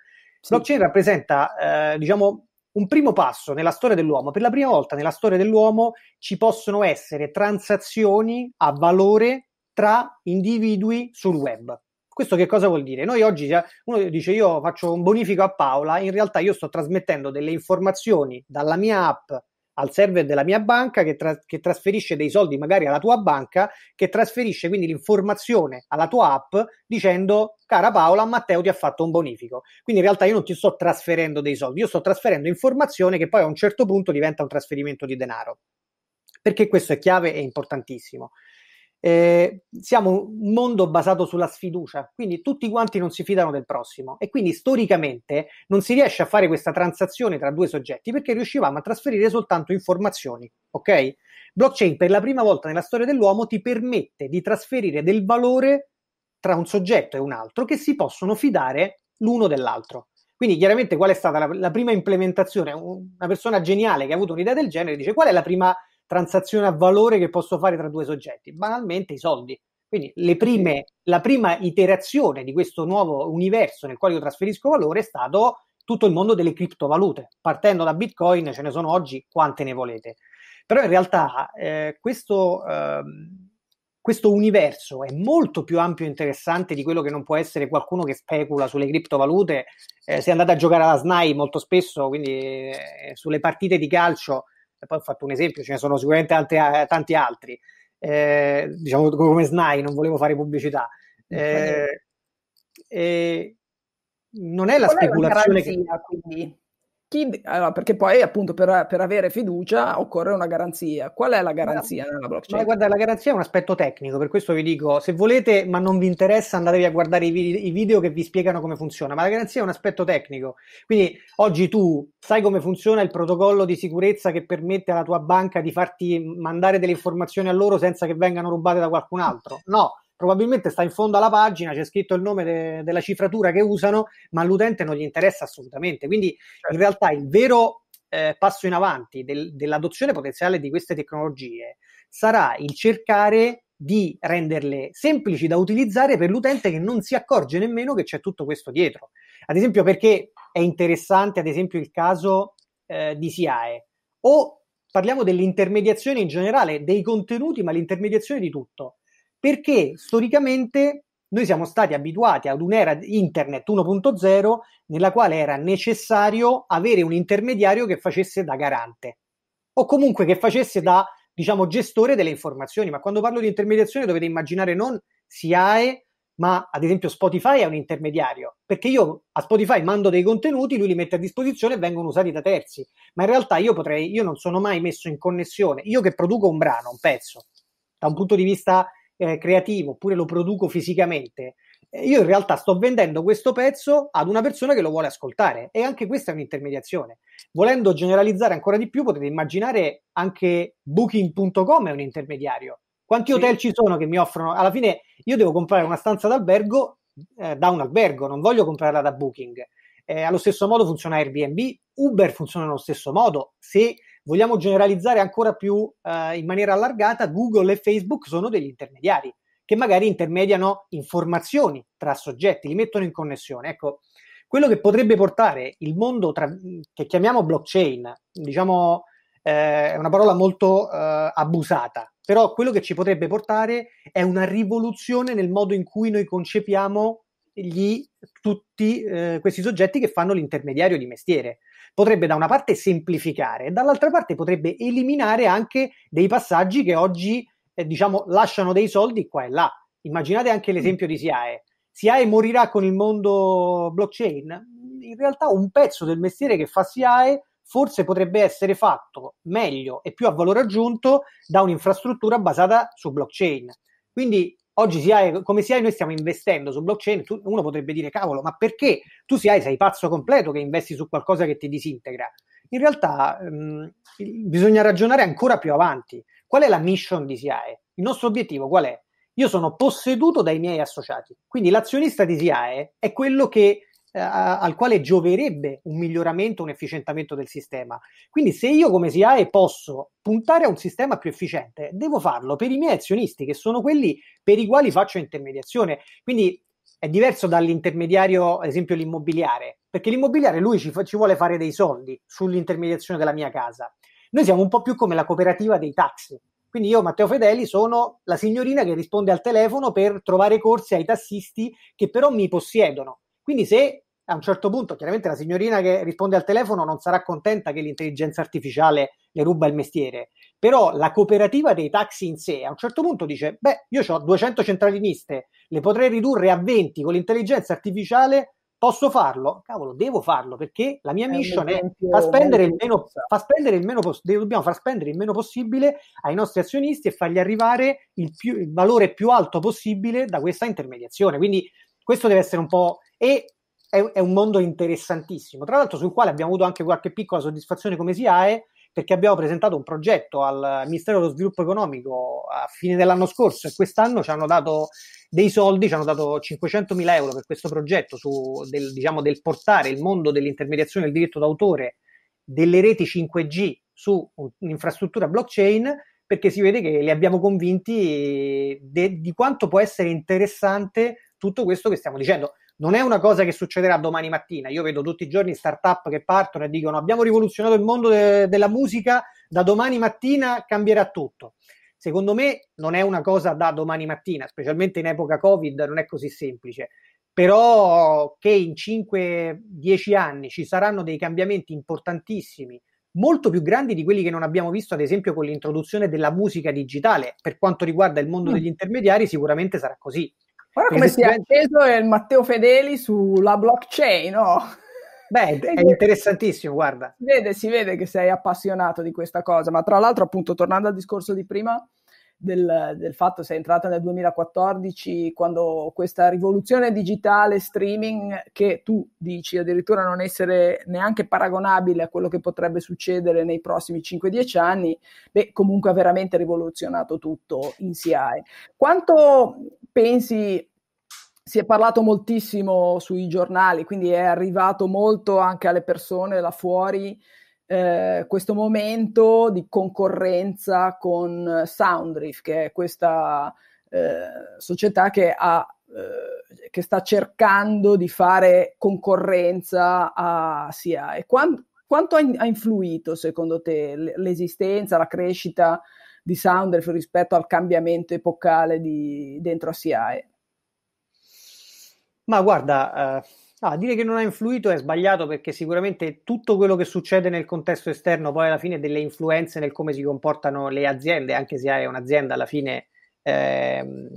[SPEAKER 1] Blockchain rappresenta, eh, diciamo, un primo passo nella storia dell'uomo. Per la prima volta nella storia dell'uomo ci possono essere transazioni a valore tra individui sul web. Questo che cosa vuol dire? Noi oggi uno dice io faccio un bonifico a Paola, in realtà io sto trasmettendo delle informazioni dalla mia app al server della mia banca che, tra- che, trasferisce dei soldi magari alla tua banca, che trasferisce quindi l'informazione alla tua app dicendo cara Paola, Matteo ti ha fatto un bonifico. Quindi in realtà io non ti sto trasferendo dei soldi, io sto trasferendo informazione che poi a un certo punto diventa un trasferimento di denaro. Perché questo è chiave e importantissimo eh, siamo un mondo basato sulla sfiducia, quindi tutti quanti non si fidano del prossimo e quindi storicamente non si riesce a fare questa transazione tra due soggetti perché riuscivamo a trasferire soltanto informazioni, ok? Blockchain per la prima volta nella storia dell'uomo ti permette di trasferire del valore tra un soggetto e un altro che si possono fidare l'uno dell'altro. Quindi chiaramente qual è stata la, la prima implementazione? Una persona geniale che ha avuto un'idea del genere dice qual è la prima implementazione transazione a valore che posso fare tra due soggetti? Banalmente i soldi. Quindi prime, la prima iterazione di questo nuovo universo nel quale io trasferisco valore è stato tutto il mondo delle criptovalute. Partendo da Bitcoin ce ne sono oggi quante ne volete. Però in realtà eh, questo, eh, questo universo è molto più ampio e interessante di quello che non può essere qualcuno che specula sulle criptovalute. Eh, se andate a giocare alla SNAI molto spesso, quindi eh, sulle partite di calcio, poi ho fatto un esempio, ce ne sono sicuramente altre, eh, tanti altri, eh, diciamo come SNAI, non volevo
[SPEAKER 2] fare pubblicità.
[SPEAKER 1] Mm, eh,
[SPEAKER 2] eh, non è la Qual speculazione è la garanzia, che... quindi? Chi, allora, perché poi appunto per, per, avere fiducia occorre una garanzia. Qual è la esatto. garanzia nella blockchain? Ma
[SPEAKER 1] guarda, la garanzia è un aspetto tecnico, per questo vi dico, se volete ma non vi interessa andatevi a guardare i, vi- i video che vi spiegano come funziona, ma la garanzia è un aspetto tecnico. Quindi oggi tu sai come funziona il protocollo di sicurezza che permette alla tua banca di farti mandare delle informazioni a loro senza che vengano rubate da qualcun altro? No, probabilmente sta in fondo alla pagina, c'è scritto il nome de- della cifratura che usano, ma all'utente non gli interessa assolutamente. Quindi certo. in realtà il vero eh, passo in avanti del- dell'adozione potenziale di queste tecnologie sarà il cercare di renderle semplici da utilizzare per l'utente che non si accorge nemmeno che c'è tutto questo dietro. Ad esempio, perché è interessante, ad esempio, il caso eh, di SIAE o parliamo dell'intermediazione in generale, dei contenuti, ma l'intermediazione di tutto perché storicamente noi siamo stati abituati ad un'era internet 1.0 nella quale era necessario avere un intermediario che facesse da garante o comunque che facesse da diciamo gestore delle informazioni, ma quando parlo di intermediazione dovete immaginare non SIAE, ma ad esempio Spotify è un intermediario, perché io a Spotify mando dei contenuti, lui li mette a disposizione e vengono usati da terzi, ma in realtà io potrei io non sono mai messo in connessione, io che produco un brano, un pezzo, da un punto di vista eh, creativo oppure lo produco fisicamente, eh, io in realtà sto vendendo questo pezzo ad una persona che lo vuole ascoltare e anche questa è un'intermediazione. Volendo generalizzare ancora di più, potete immaginare anche booking.com è un intermediario. Quanti sì. hotel ci sono che mi offrono? Alla fine io devo comprare una stanza d'albergo eh, da un albergo, non voglio comprarla da Booking. Eh, allo stesso modo funziona Airbnb, Uber funziona allo stesso modo. Se vogliamo generalizzare ancora più eh, in maniera allargata, Google e Facebook sono degli intermediari che magari intermediano informazioni tra soggetti, li mettono in connessione. Ecco, quello che potrebbe portare il mondo tra, che chiamiamo blockchain, diciamo eh, è una parola molto eh, abusata, però quello che ci potrebbe portare è una rivoluzione nel modo in cui noi concepiamo gli, tutti eh, questi soggetti che fanno l'intermediario di mestiere potrebbe da una parte semplificare e dall'altra parte potrebbe eliminare anche dei passaggi che oggi eh, diciamo lasciano dei soldi qua e là. Immaginate anche mm. l'esempio di SIAE. SIAE morirà con il mondo blockchain? In realtà un pezzo del mestiere che fa SIAE forse potrebbe essere fatto meglio e più a valore aggiunto da un'infrastruttura basata su blockchain. Quindi Oggi CI, come CI noi stiamo investendo su blockchain, tu, uno potrebbe dire cavolo, ma perché tu hai, sei pazzo completo che investi su qualcosa che ti disintegra? In realtà mh, ehm, bisogna ragionare ancora più avanti. Qual è la mission di CI? Il nostro obiettivo qual è? Io sono posseduto dai miei associati, quindi l'azionista di CI è quello che eh, al quale gioverebbe un miglioramento, un efficientamento del sistema. Quindi se io come SIAE posso puntare a un sistema più efficiente, devo farlo per i miei azionisti, che sono quelli per i quali faccio intermediazione. Quindi è diverso dall'intermediario, ad esempio l'immobiliare, perché l'immobiliare lui ci, fa, ci vuole fare dei soldi sull'intermediazione della mia casa. Noi siamo un po' più come la cooperativa dei taxi, quindi io, Matteo Fedeli, sono la signorina che risponde al telefono per trovare corsi ai tassisti che però mi possiedono. Quindi se a un certo punto, chiaramente la signorina che risponde al telefono non sarà contenta che l'intelligenza artificiale le ruba il mestiere, però la cooperativa dei taxi in sé a un certo punto dice, beh, io ho 200 centraliniste, le potrei ridurre a 20 con l'intelligenza artificiale, posso farlo? Cavolo, devo farlo perché la mia è mission è far spendere, il meno, far spendere il meno possibile, dobbiamo far spendere il meno possibile ai nostri azionisti e fargli arrivare il, più, il valore più alto possibile da questa intermediazione. Quindi questo deve essere un po'... E è, è, un mondo interessantissimo, tra l'altro sul quale abbiamo avuto anche qualche piccola soddisfazione come SIAE, perché abbiamo presentato un progetto al Ministero dello Sviluppo Economico a fine dell'anno scorso e quest'anno ci hanno dato dei soldi, ci hanno dato 500.000 euro per questo progetto su, del, diciamo, del portare il mondo dell'intermediazione del diritto d'autore delle reti 5G su un'infrastruttura blockchain perché si vede che li abbiamo convinti eh, de, di quanto può essere interessante tutto questo che stiamo dicendo non è una cosa che succederà domani mattina. Io vedo tutti i giorni start-up che partono e dicono abbiamo rivoluzionato il mondo de- della musica, da domani mattina cambierà tutto. Secondo me non è una cosa da domani mattina, specialmente in epoca Covid non è così semplice. Però che in 5-10 anni ci saranno dei cambiamenti importantissimi, molto più grandi di quelli che non abbiamo visto, ad esempio, con l'introduzione della musica digitale. Per quanto riguarda il mondo mm. degli intermediari, sicuramente sarà così.
[SPEAKER 2] Guarda come si è acceso il Matteo Fedeli sulla blockchain, no? Beh, *laughs* è
[SPEAKER 1] interessantissimo, guarda.
[SPEAKER 2] Si vede, si vede che sei appassionato di questa cosa, ma tra l'altro, appunto, tornando al discorso di prima, del, del fatto sei entrata nel 2014 quando questa rivoluzione digitale streaming che tu dici addirittura non essere neanche paragonabile a quello che potrebbe succedere nei prossimi 5-10 anni, beh comunque ha veramente rivoluzionato tutto in SIAE. Quanto pensi, si è parlato moltissimo sui giornali, quindi è arrivato molto anche alle persone là fuori eh, questo momento di concorrenza con Soundriff, che è questa eh, società che, ha, eh, che sta cercando di fare concorrenza a SIA. E quant- quanto ha, in- ha, influito secondo te l'esistenza, la crescita di Soundwave rispetto al cambiamento epocale di, dentro a SIAE?
[SPEAKER 1] Ma guarda, eh, ah, dire che non ha influito è sbagliato perché sicuramente tutto quello che succede nel contesto esterno poi alla fine delle influenze nel come si comportano le aziende, anche se hai un'azienda alla fine eh,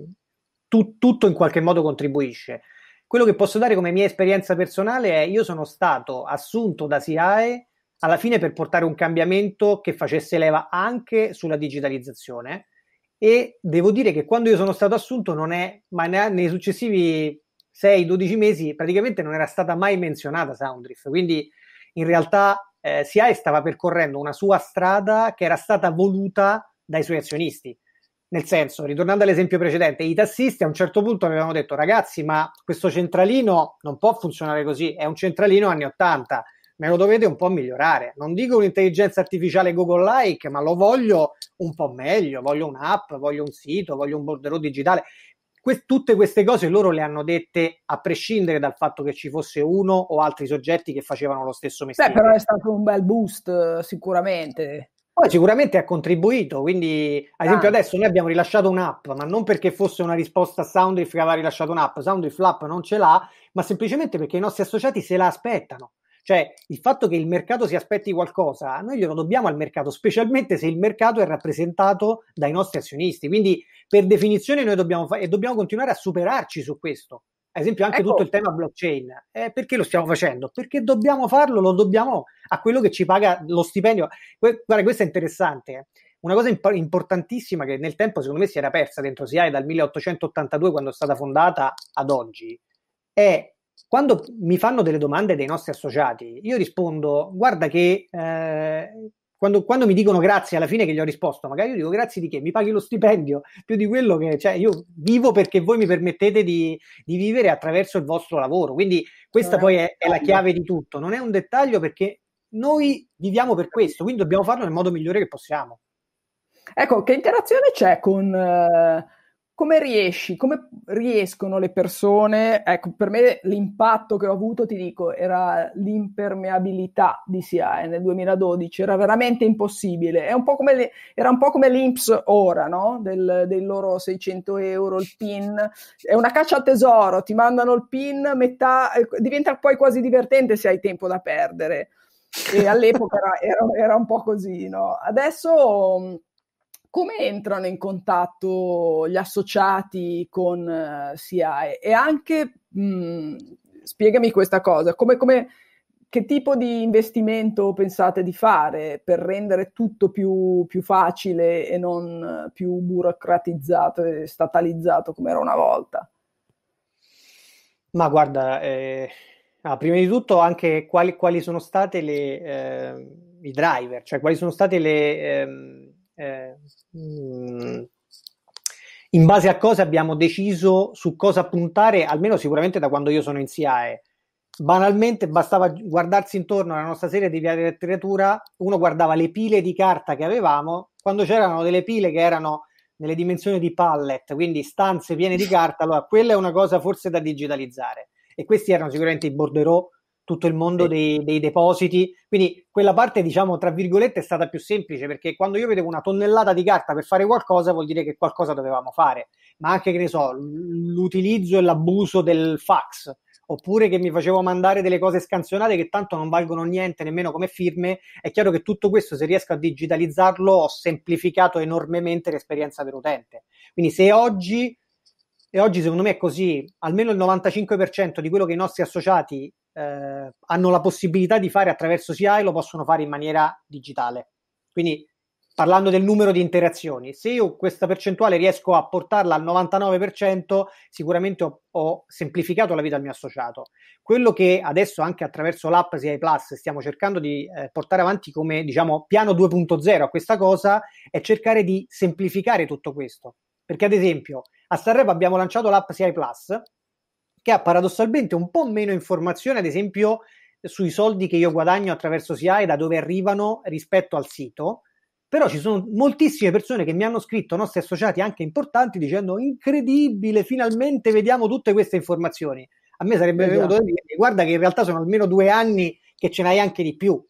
[SPEAKER 1] tu, tutto in qualche modo contribuisce. Quello che posso dare come mia esperienza personale è io sono stato assunto da SIAE alla fine per portare un cambiamento che facesse leva anche sulla digitalizzazione e devo dire che quando io sono stato assunto non è, ma nei successivi 6-12 mesi praticamente non era stata mai menzionata Soundriff, quindi in realtà eh, SIAE stava percorrendo una sua strada che era stata voluta dai suoi azionisti. Nel senso, ritornando all'esempio precedente, i tassisti a un certo punto avevano detto ragazzi, ma questo centralino non può funzionare così, è un centralino anni 80 me lo dovete un po' migliorare. Non dico un'intelligenza artificiale Google-like, ma lo voglio un po' meglio, voglio un'app, voglio un sito, voglio un borderò digitale. Que- tutte queste cose loro le hanno dette a prescindere dal fatto che ci fosse uno o altri soggetti che facevano lo stesso mestiere. Beh, però è
[SPEAKER 2] stato un bel boost sicuramente.
[SPEAKER 1] Poi sicuramente ha contribuito, quindi ad esempio adesso noi abbiamo rilasciato un'app, ma non perché fosse una risposta a Soundriff che aveva rilasciato un'app, Soundriff l'app non ce l'ha, ma semplicemente perché i nostri associati se la aspettano. Cioè, il fatto che il mercato si aspetti qualcosa, noi glielo dobbiamo al mercato, specialmente se il mercato è rappresentato dai nostri azionisti. Quindi, per definizione, noi dobbiamo, fare e dobbiamo continuare a superarci su questo. Ad esempio, anche ecco. tutto il tema blockchain. Eh, perché lo stiamo facendo? Perché dobbiamo farlo, lo dobbiamo a quello che ci paga lo stipendio. Guarda, questo è interessante. Eh. una cosa imp- importantissima che nel tempo secondo me si era persa dentro SIAE dal 1882 quando è stata fondata ad oggi è quando mi fanno delle domande dei nostri associati, io rispondo, guarda che eh, quando, quando, mi dicono grazie alla fine che gli ho risposto, magari io dico grazie di che? Mi paghi lo stipendio più di quello che, cioè io vivo perché voi mi permettete di, di vivere attraverso il vostro lavoro. Quindi questa poi è, è la chiave di tutto, non è un dettaglio perché noi viviamo per questo, quindi dobbiamo farlo nel modo migliore che possiamo.
[SPEAKER 2] Ecco, che interazione c'è con... Eh come riesci, come riescono le persone? Ecco, per me l'impatto che ho avuto, ti dico, era l'impermeabilità di SIAE nel 2012, era veramente impossibile. Un le, era un po' come l'Inps ora, no? Del, dei loro 600 euro, il PIN. È una caccia al tesoro, ti mandano il PIN, metà, diventa poi quasi divertente se hai tempo da perdere. E all'epoca era, era, era un po' così, no? Adesso come entrano in contatto gli associati con uh, eh, SIAE? E anche, mh, mm, spiegami questa cosa, come, come, che tipo di investimento pensate di fare per rendere tutto più, più facile e non eh, più burocratizzato e statalizzato come era una volta?
[SPEAKER 1] Ma guarda, eh, ah, prima di tutto anche quali, quali sono state le, eh, i driver, cioè quali sono state le... Ehm eh, mm, in base a cosa abbiamo deciso su cosa puntare, almeno sicuramente da quando io sono in SIAE. Banalmente bastava guardarsi intorno alla nostra serie di letteratura, uno guardava le pile di carta che avevamo, quando c'erano delle pile che erano nelle dimensioni di pallet, quindi stanze piene di carta, allora quella è una cosa forse da digitalizzare. E questi erano sicuramente i borderò tutto il mondo dei, dei, depositi. Quindi quella parte, diciamo, tra virgolette, è stata più semplice perché quando io vedevo una tonnellata di carta per fare qualcosa vuol dire che qualcosa dovevamo fare, ma anche, che ne so, l'utilizzo e l'abuso del fax, oppure che mi facevo mandare delle cose scansionate che tanto non valgono niente nemmeno come firme. È chiaro che tutto questo, se riesco a digitalizzarlo, ho semplificato enormemente l'esperienza per utente. Quindi se oggi e oggi secondo me è così, almeno il 95% di quello che i nostri associati eh, hanno la possibilità di fare attraverso CI, lo possono fare in maniera digitale. Quindi parlando del numero di interazioni, se io questa percentuale riesco a portarla al 99%, sicuramente ho, ho semplificato la vita al mio associato. Quello che adesso anche attraverso l'app CI Plus stiamo cercando di eh, portare avanti come diciamo piano 2.0 a questa cosa è cercare di semplificare tutto questo. Perché ad esempio a Sanremo abbiamo lanciato l'app CI Plus che ha paradossalmente un po' meno informazione, ad esempio, sui soldi che io guadagno attraverso SIAE, da dove arrivano rispetto al sito. Però ci sono moltissime persone che mi hanno scritto, nostri associati anche importanti, dicendo incredibile, finalmente vediamo tutte queste informazioni. A me sarebbe esatto. venuto da dire, guarda che in realtà sono almeno due anni che ce n'hai anche di più.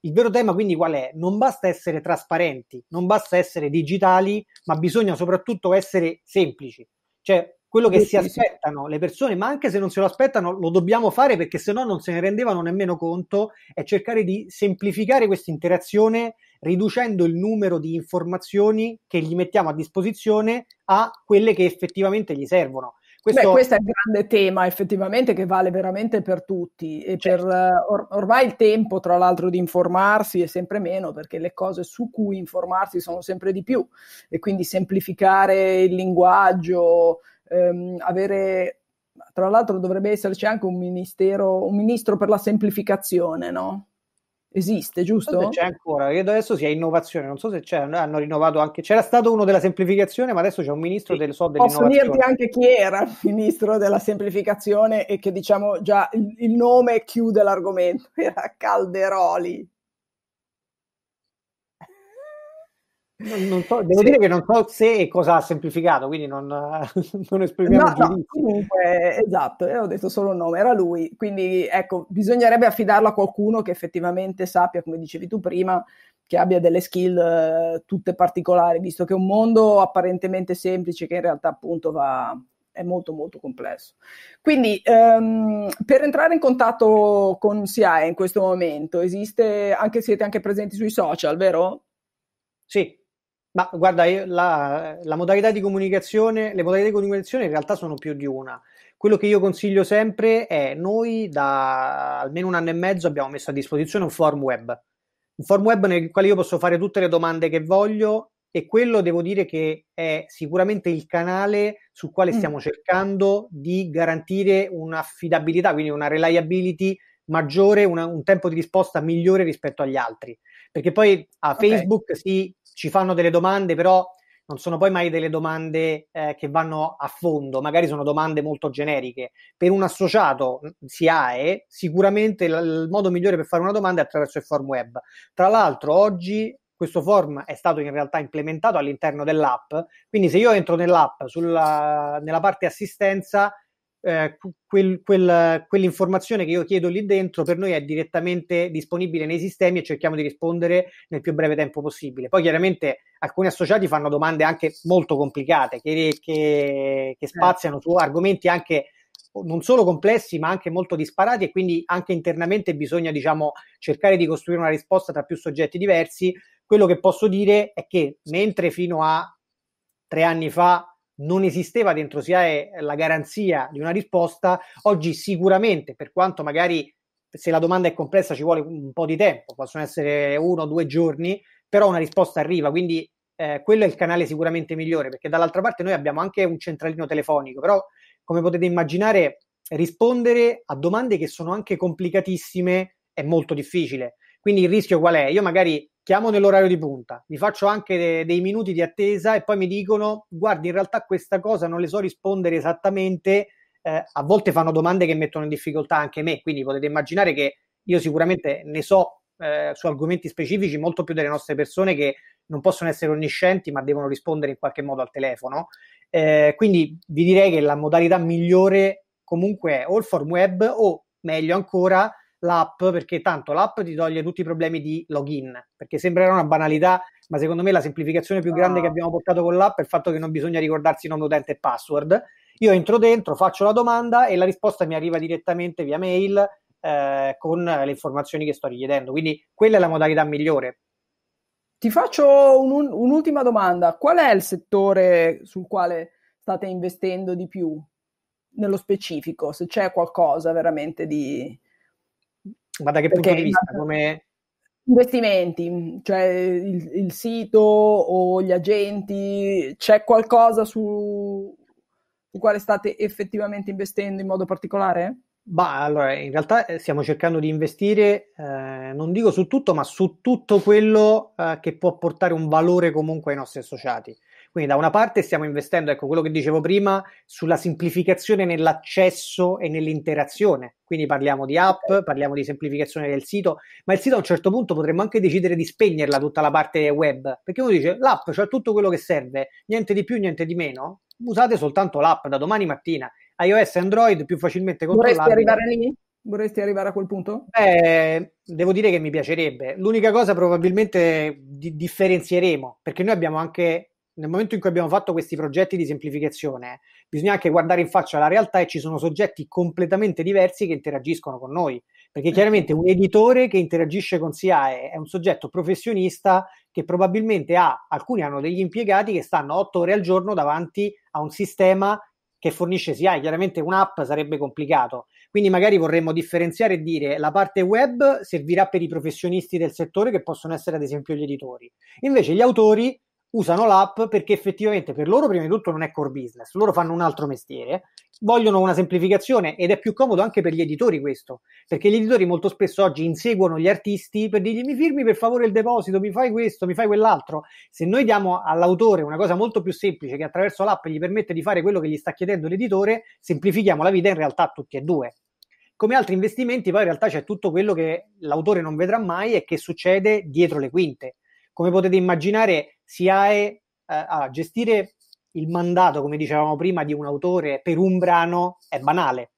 [SPEAKER 1] Il vero tema quindi qual è? Non basta essere trasparenti, non basta essere digitali, ma bisogna soprattutto essere semplici. Cioè, quello che sì, si aspettano sì. le persone, ma anche se non se lo aspettano lo dobbiamo fare perché se no non se ne rendevano nemmeno conto, è cercare di semplificare questa interazione riducendo il numero di informazioni che gli mettiamo a disposizione a quelle che effettivamente gli servono. Questo... Beh, questo è un
[SPEAKER 2] grande tema effettivamente che vale veramente per tutti e certo. per, eh, or- ormai il tempo tra l'altro di informarsi è sempre meno perché le cose su cui informarsi sono sempre di più e quindi semplificare il linguaggio, ehm, avere tra l'altro dovrebbe esserci anche un, ministero, un ministro per la semplificazione, no? Esiste, giusto? c'è
[SPEAKER 1] ancora, credo adesso sia innovazione, non so se c'è, hanno rinnovato anche, c'era stato uno della semplificazione, ma adesso c'è un ministro del, so, dell'innovazione. Posso dirti
[SPEAKER 2] anche chi era il ministro della semplificazione e che diciamo già il, il nome chiude l'argomento, *laughs* era Calderoli.
[SPEAKER 1] Non, non so, devo sì. dire che non so se e cosa ha semplificato, quindi non, *laughs* non esprimiamo no, no,
[SPEAKER 2] comunque, esatto, ho detto solo il nome, era lui. Quindi ecco, bisognerebbe affidarlo a qualcuno che effettivamente sappia, come dicevi tu prima, che abbia delle skill eh, tutte particolari, visto che è un mondo apparentemente semplice che in realtà appunto va, è molto molto complesso. Quindi ehm, per entrare in contatto con SIAE in questo momento esiste, anche siete anche presenti sui social, vero? Sì, ma guarda, la, la modalità di comunicazione, le modalità di comunicazione in realtà sono più di
[SPEAKER 1] una. Quello che io consiglio sempre è noi da almeno un anno e mezzo abbiamo messo a disposizione un form web, un form web nel quale io posso fare tutte le domande che voglio e quello devo dire che è sicuramente il canale sul quale Mm. stiamo cercando di garantire un'affidabilità, quindi una reliability maggiore, una- un tempo di risposta migliore rispetto agli altri. Perché poi a Ok. Facebook si ci fanno delle domande, però non sono poi mai delle domande eh, che vanno a fondo, magari sono domande molto generiche. Per un associato mm, SIAE, eh, sicuramente l- il modo migliore per fare una domanda è attraverso il form web. Tra l'altro, oggi questo form è stato in realtà implementato all'interno dell'app, quindi se io entro nell'app sulla, nella parte assistenza eh, quel, quel, quell'informazione che io chiedo lì dentro per noi è direttamente disponibile nei sistemi e cerchiamo di rispondere nel più breve tempo possibile. Poi chiaramente alcuni associati fanno domande anche molto complicate che, che, che certo. spaziano su argomenti anche non solo complessi ma anche molto disparati e quindi anche internamente bisogna diciamo, cercare di costruire una risposta tra più soggetti diversi. Quello che posso dire è che mentre fino a tre anni fa non esisteva dentro SIAE la garanzia di una risposta, oggi sicuramente, per quanto magari se la domanda è complessa ci vuole un po' di tempo, possono essere uno o due giorni, però una risposta arriva, quindi eh, quello è il canale sicuramente migliore, perché dall'altra parte noi abbiamo anche un centralino telefonico, però come potete immaginare rispondere a domande che sono anche complicatissime è molto difficile. Quindi il rischio qual è? Io magari chiamo nell'orario di punta, mi faccio anche de- dei minuti di attesa e poi mi dicono guardi in realtà questa cosa non le so rispondere esattamente, eh, a volte fanno domande che mettono in difficoltà anche me, quindi potete immaginare che io sicuramente ne so eh, su argomenti specifici molto più delle nostre persone che non possono essere onniscienti ma devono rispondere in qualche modo al telefono. Eh, quindi vi direi che la modalità migliore comunque è o il form web o meglio ancora l'app perché tanto l'app ti toglie tutti i problemi di login, perché sembrerà una banalità, ma secondo me la semplificazione più grande ah. che abbiamo portato con l'app è il fatto che non bisogna ricordarsi nome utente e password. Io entro dentro, faccio la domanda e la risposta mi arriva direttamente via mail eh, con le informazioni che sto richiedendo. Quindi quella è la modalità migliore.
[SPEAKER 2] Ti faccio un, un, un'ultima domanda. Qual è il settore sul quale state investendo di più? Nello specifico, se c'è qualcosa veramente di, ma da che Perché, punto di vista? Come... Investimenti, mm, cioè il, il, sito o gli agenti, c'è qualcosa su, su quale state effettivamente investendo in modo particolare? Bah, allora, in realtà eh, stiamo cercando di investire,
[SPEAKER 1] eh, non dico su tutto, ma su tutto quello eh, che può portare un valore comunque ai nostri associati. Quindi da una parte stiamo investendo, ecco quello che dicevo prima, sulla semplificazione nell'accesso e nell'interazione. Quindi parliamo di app, parliamo di semplificazione del sito, ma il sito a un certo punto potremmo anche decidere di spegnerla tutta la parte web, perché uno dice l'app c'ha cioè tutto quello che serve, niente di più, niente di meno, usate soltanto l'app da domani mattina. iOS e Android più facilmente controllabili. Vorresti arrivare
[SPEAKER 2] lì? Vorresti arrivare a quel punto?
[SPEAKER 1] Beh, devo dire che mi piacerebbe. L'unica cosa probabilmente di- differenzieremo, perché noi abbiamo anche nel momento in cui abbiamo fatto questi progetti di semplificazione, bisogna anche guardare in faccia la realtà e ci sono soggetti completamente diversi che interagiscono con noi. Perché eh, chiaramente un editore che interagisce con SIAE è un soggetto professionista che probabilmente ha, alcuni hanno degli impiegati che stanno otto ore al giorno davanti a un sistema che fornisce SIAE. Chiaramente un'app sarebbe complicato. Quindi magari vorremmo differenziare e dire la parte web servirà per i professionisti del settore che possono essere ad esempio gli editori. Invece gli autori usano l'app perché effettivamente per loro prima di tutto non è core business, loro fanno un altro mestiere, vogliono una semplificazione ed è più comodo anche per gli editori questo, perché gli editori molto spesso oggi inseguono gli artisti per dirgli mi firmi per favore il deposito, mi fai questo, mi fai quell'altro. Se noi diamo all'autore una cosa molto più semplice che attraverso l'app gli permette di fare quello che gli sta chiedendo l'editore, semplifichiamo la vita in realtà a tutti e due come altri investimenti, poi in realtà c'è tutto quello che l'autore non vedrà mai e che succede dietro le quinte. Come potete immaginare, SIAE eh, a gestire il mandato, come dicevamo prima, di un autore per un brano è banale.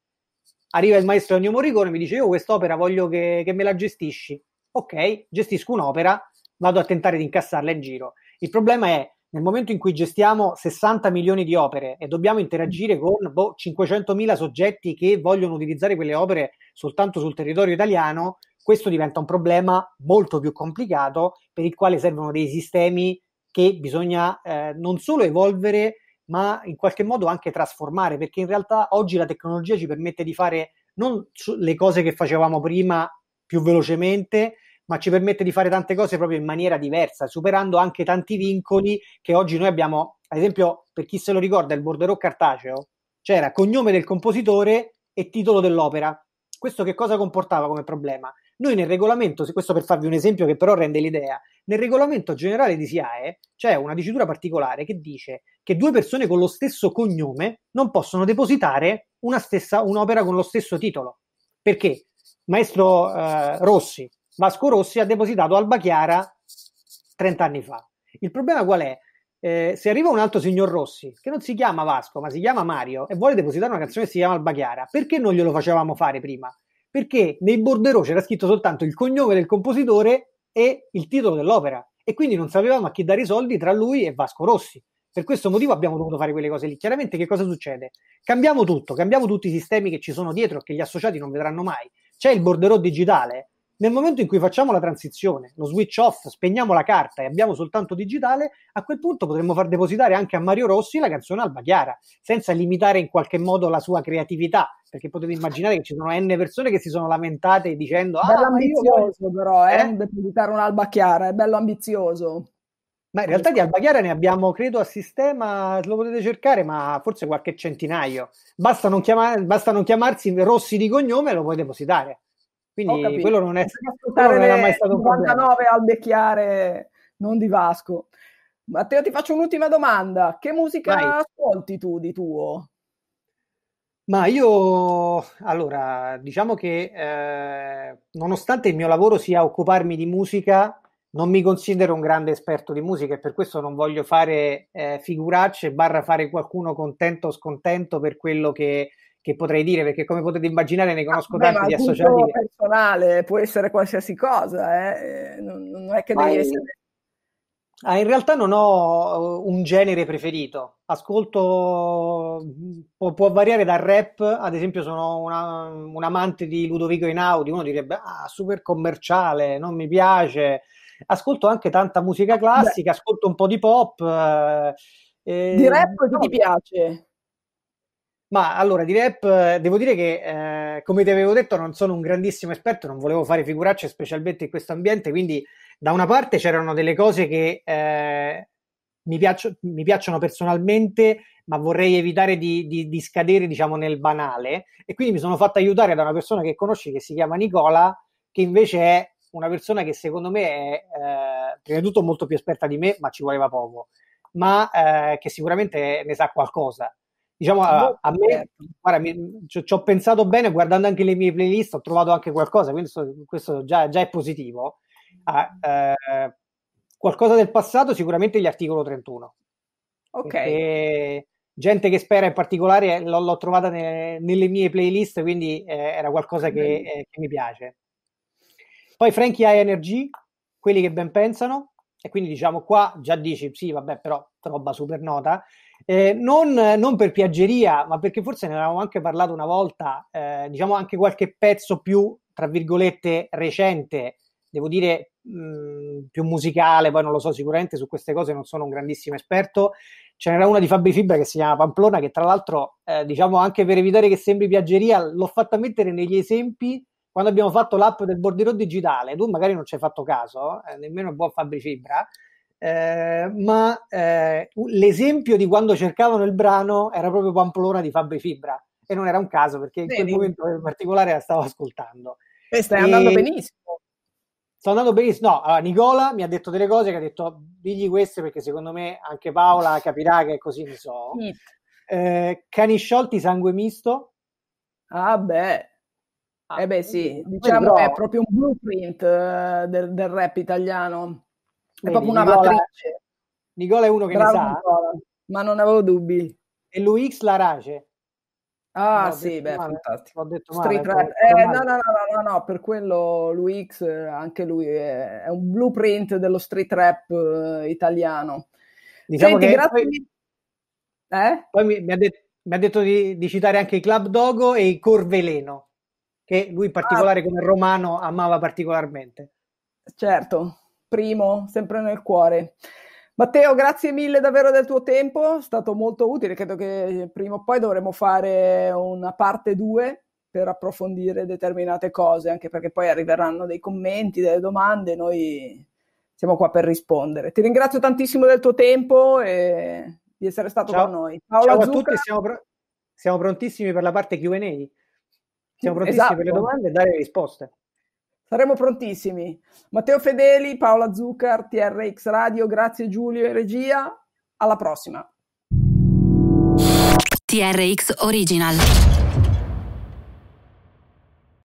[SPEAKER 1] Arriva il maestro Agnio Morricone e mi dice io quest'opera voglio che, che me la gestisci. Ok, gestisco un'opera, vado a tentare di incassarla in giro. Il problema è nel momento in cui gestiamo 60 milioni di opere e dobbiamo interagire con boh, 500.000 soggetti che vogliono utilizzare quelle opere soltanto sul territorio italiano, questo diventa un problema molto più complicato per il quale servono dei sistemi che bisogna eh, non solo evolvere, ma in qualche modo anche trasformare, perché in realtà oggi la tecnologia ci permette di fare non le cose che facevamo prima più velocemente, ma ci permette di fare tante cose proprio in maniera diversa, superando anche tanti vincoli che oggi noi abbiamo, ad esempio, per chi se lo ricorda, il borderò cartaceo, c'era cognome del compositore e titolo dell'opera. Questo che cosa comportava come problema? Noi nel regolamento, questo per farvi un esempio che però rende l'idea, nel regolamento generale di SIAE c'è una dicitura particolare che dice che due persone con lo stesso cognome non possono depositare una stessa, un'opera con lo stesso titolo. Perché? Maestro eh, Rossi, Vasco Rossi ha depositato Alba Chiara 30 anni fa. Il problema qual è? Eh, se arriva un altro signor Rossi, che non si chiama Vasco, ma si chiama Mario, e vuole depositare una canzone che si chiama Alba Chiara, perché non glielo facevamo fare prima? perché nei borderò c'era scritto soltanto il cognome del compositore e il titolo dell'opera e quindi non sapevamo a chi dare i soldi tra lui e Vasco Rossi. Per questo motivo abbiamo dovuto fare quelle cose lì. Chiaramente che cosa succede? Cambiamo tutto, cambiamo tutti i sistemi che ci sono dietro e che gli associati non vedranno mai. C'è il borderò digitale nel momento in cui facciamo la transizione, lo switch off, spegniamo la carta e abbiamo soltanto digitale, a quel punto potremmo far depositare anche a Mario Rossi la canzone Alba Chiara, senza limitare in qualche modo la sua creatività, perché potete immaginare che ci sono N persone che si sono lamentate dicendo ah, bello ah, ambizioso
[SPEAKER 2] voglio... però, eh, eh? depositare un'Alba Chiara, è bello ambizioso. Ma in realtà di Alba
[SPEAKER 1] Chiara ne abbiamo, credo, a sistema, lo potete cercare, ma forse qualche centinaio. Basta non, chiamare, basta non chiamarsi Rossi di cognome e lo puoi depositare. Quindi quello non è,
[SPEAKER 2] *laughs* stato un 99 al becchiare, non di Vasco. Matteo, ti faccio un'ultima domanda. Che musica Vai. ascolti tu di tuo?
[SPEAKER 1] Ma io, allora, diciamo che eh, nonostante il mio lavoro sia occuparmi di musica, non mi considero un grande esperto di musica e per questo non voglio fare eh, figuracce, barra fare qualcuno contento o scontento per quello che che potrei dire perché come potete immaginare ne conosco ah, tanti di associati. Che...
[SPEAKER 2] personale può essere qualsiasi cosa, eh? eh non, non, è che devi essere...
[SPEAKER 1] Ah, in realtà non ho eh, un genere preferito, ascolto, può, può variare dal rap, ad esempio sono una, un amante di Ludovico Einaudi, uno direbbe ah, super commerciale, non mi piace, ascolto anche tanta musica classica, Beh. ascolto un po' di pop. Eh, di eh, rap
[SPEAKER 2] no, ti piace?
[SPEAKER 1] Ma allora di rap devo dire che, eh, come ti avevo detto, non sono un grandissimo esperto, non volevo fare figuracce specialmente in questo ambiente, quindi da una parte c'erano delle cose che eh, mi, piaccio, mi, piacciono personalmente, ma vorrei evitare di, di, di, scadere diciamo, nel banale e quindi mi sono fatto aiutare da una persona che conosci che si chiama Nicola, che invece è una persona che secondo me è eh, prima di tutto molto più esperta di me, ma ci voleva poco, ma eh, che sicuramente ne sa qualcosa diciamo a, boh, a me, certo. guarda, mi, ci, ci, ho pensato bene guardando anche le mie playlist, ho trovato anche qualcosa, quindi so, questo già, già, è positivo. Ah, eh, qualcosa del passato, sicuramente gli articolo 31. Ok. gente che spera in particolare eh, l'ho, l'ho trovata ne, nelle mie playlist, quindi eh, era qualcosa che, eh, che mi piace. Poi Frankie ha Energy, quelli che ben pensano, e quindi diciamo qua già dici sì, vabbè, però roba super nota. Eh, non, non, per piaggeria, ma perché forse ne avevamo anche parlato una volta, eh, diciamo anche qualche pezzo più, tra virgolette, recente, devo dire mh, mm, più musicale, poi non lo so sicuramente, su queste cose non sono un grandissimo esperto, ce n'era una di Fabri Fibra che si chiama Pamplona, che tra l'altro, eh, diciamo anche per evitare che sembri piaggeria, l'ho fatta mettere negli esempi quando abbiamo fatto l'app del borderò digitale, tu magari non ci hai fatto caso, eh, nemmeno un buon Fabri Fibra, eh, ma eh, l'esempio di quando cercavano il brano era proprio Pamplona di Fabio Fibra e non era un caso perché in Bene. quel momento in particolare la stavo ascoltando. Eh, e stai e... andando
[SPEAKER 2] benissimo.
[SPEAKER 1] Sto andando benissimo. No, allora, Nicola mi ha detto delle cose che ha detto digli queste perché secondo me anche Paola capirà che così ne so. Mm. Eh, cani sciolti, sangue misto.
[SPEAKER 2] Ah beh. Ah, eh beh sì, ah, diciamo però... è proprio un blueprint eh, del, del rap italiano. È proprio una Nicola, matrice. Nicola è uno che Bravo ne sa. Nicola. Ma non avevo dubbi. E lui X la race. Ah no, sì, beh, male, fantastico. Ho detto male, eh, no, no, no, no, no, per quello lui X, eh, anche lui è, è un blueprint dello street rap eh, italiano. Diciamo Senti, grazie. Poi, eh?
[SPEAKER 1] poi mi, mi, ha detto, mi ha detto di, di, citare anche i Club Dogo e i Corveleno, che lui in particolare ah, come romano amava particolarmente.
[SPEAKER 2] Certo, primo, sempre nel cuore. Matteo, grazie mille davvero del tuo tempo, è stato molto utile, credo che prima o poi dovremo fare una parte 2 per approfondire determinate cose, anche perché poi arriveranno dei commenti, delle domande, noi siamo qua per rispondere. Ti ringrazio tantissimo del tuo tempo e di essere stato Ciao. con noi. Paola Ciao a Zucca. tutti, siamo, pro- siamo, prontissimi per la parte QA. Siamo prontissimi esatto. per le esatto. domande e dare le risposte. Saremo prontissimi. Matteo Fedeli, Paola Zuccar, TRX Radio, grazie Giulio e regia. Alla prossima.
[SPEAKER 1] TRX Original.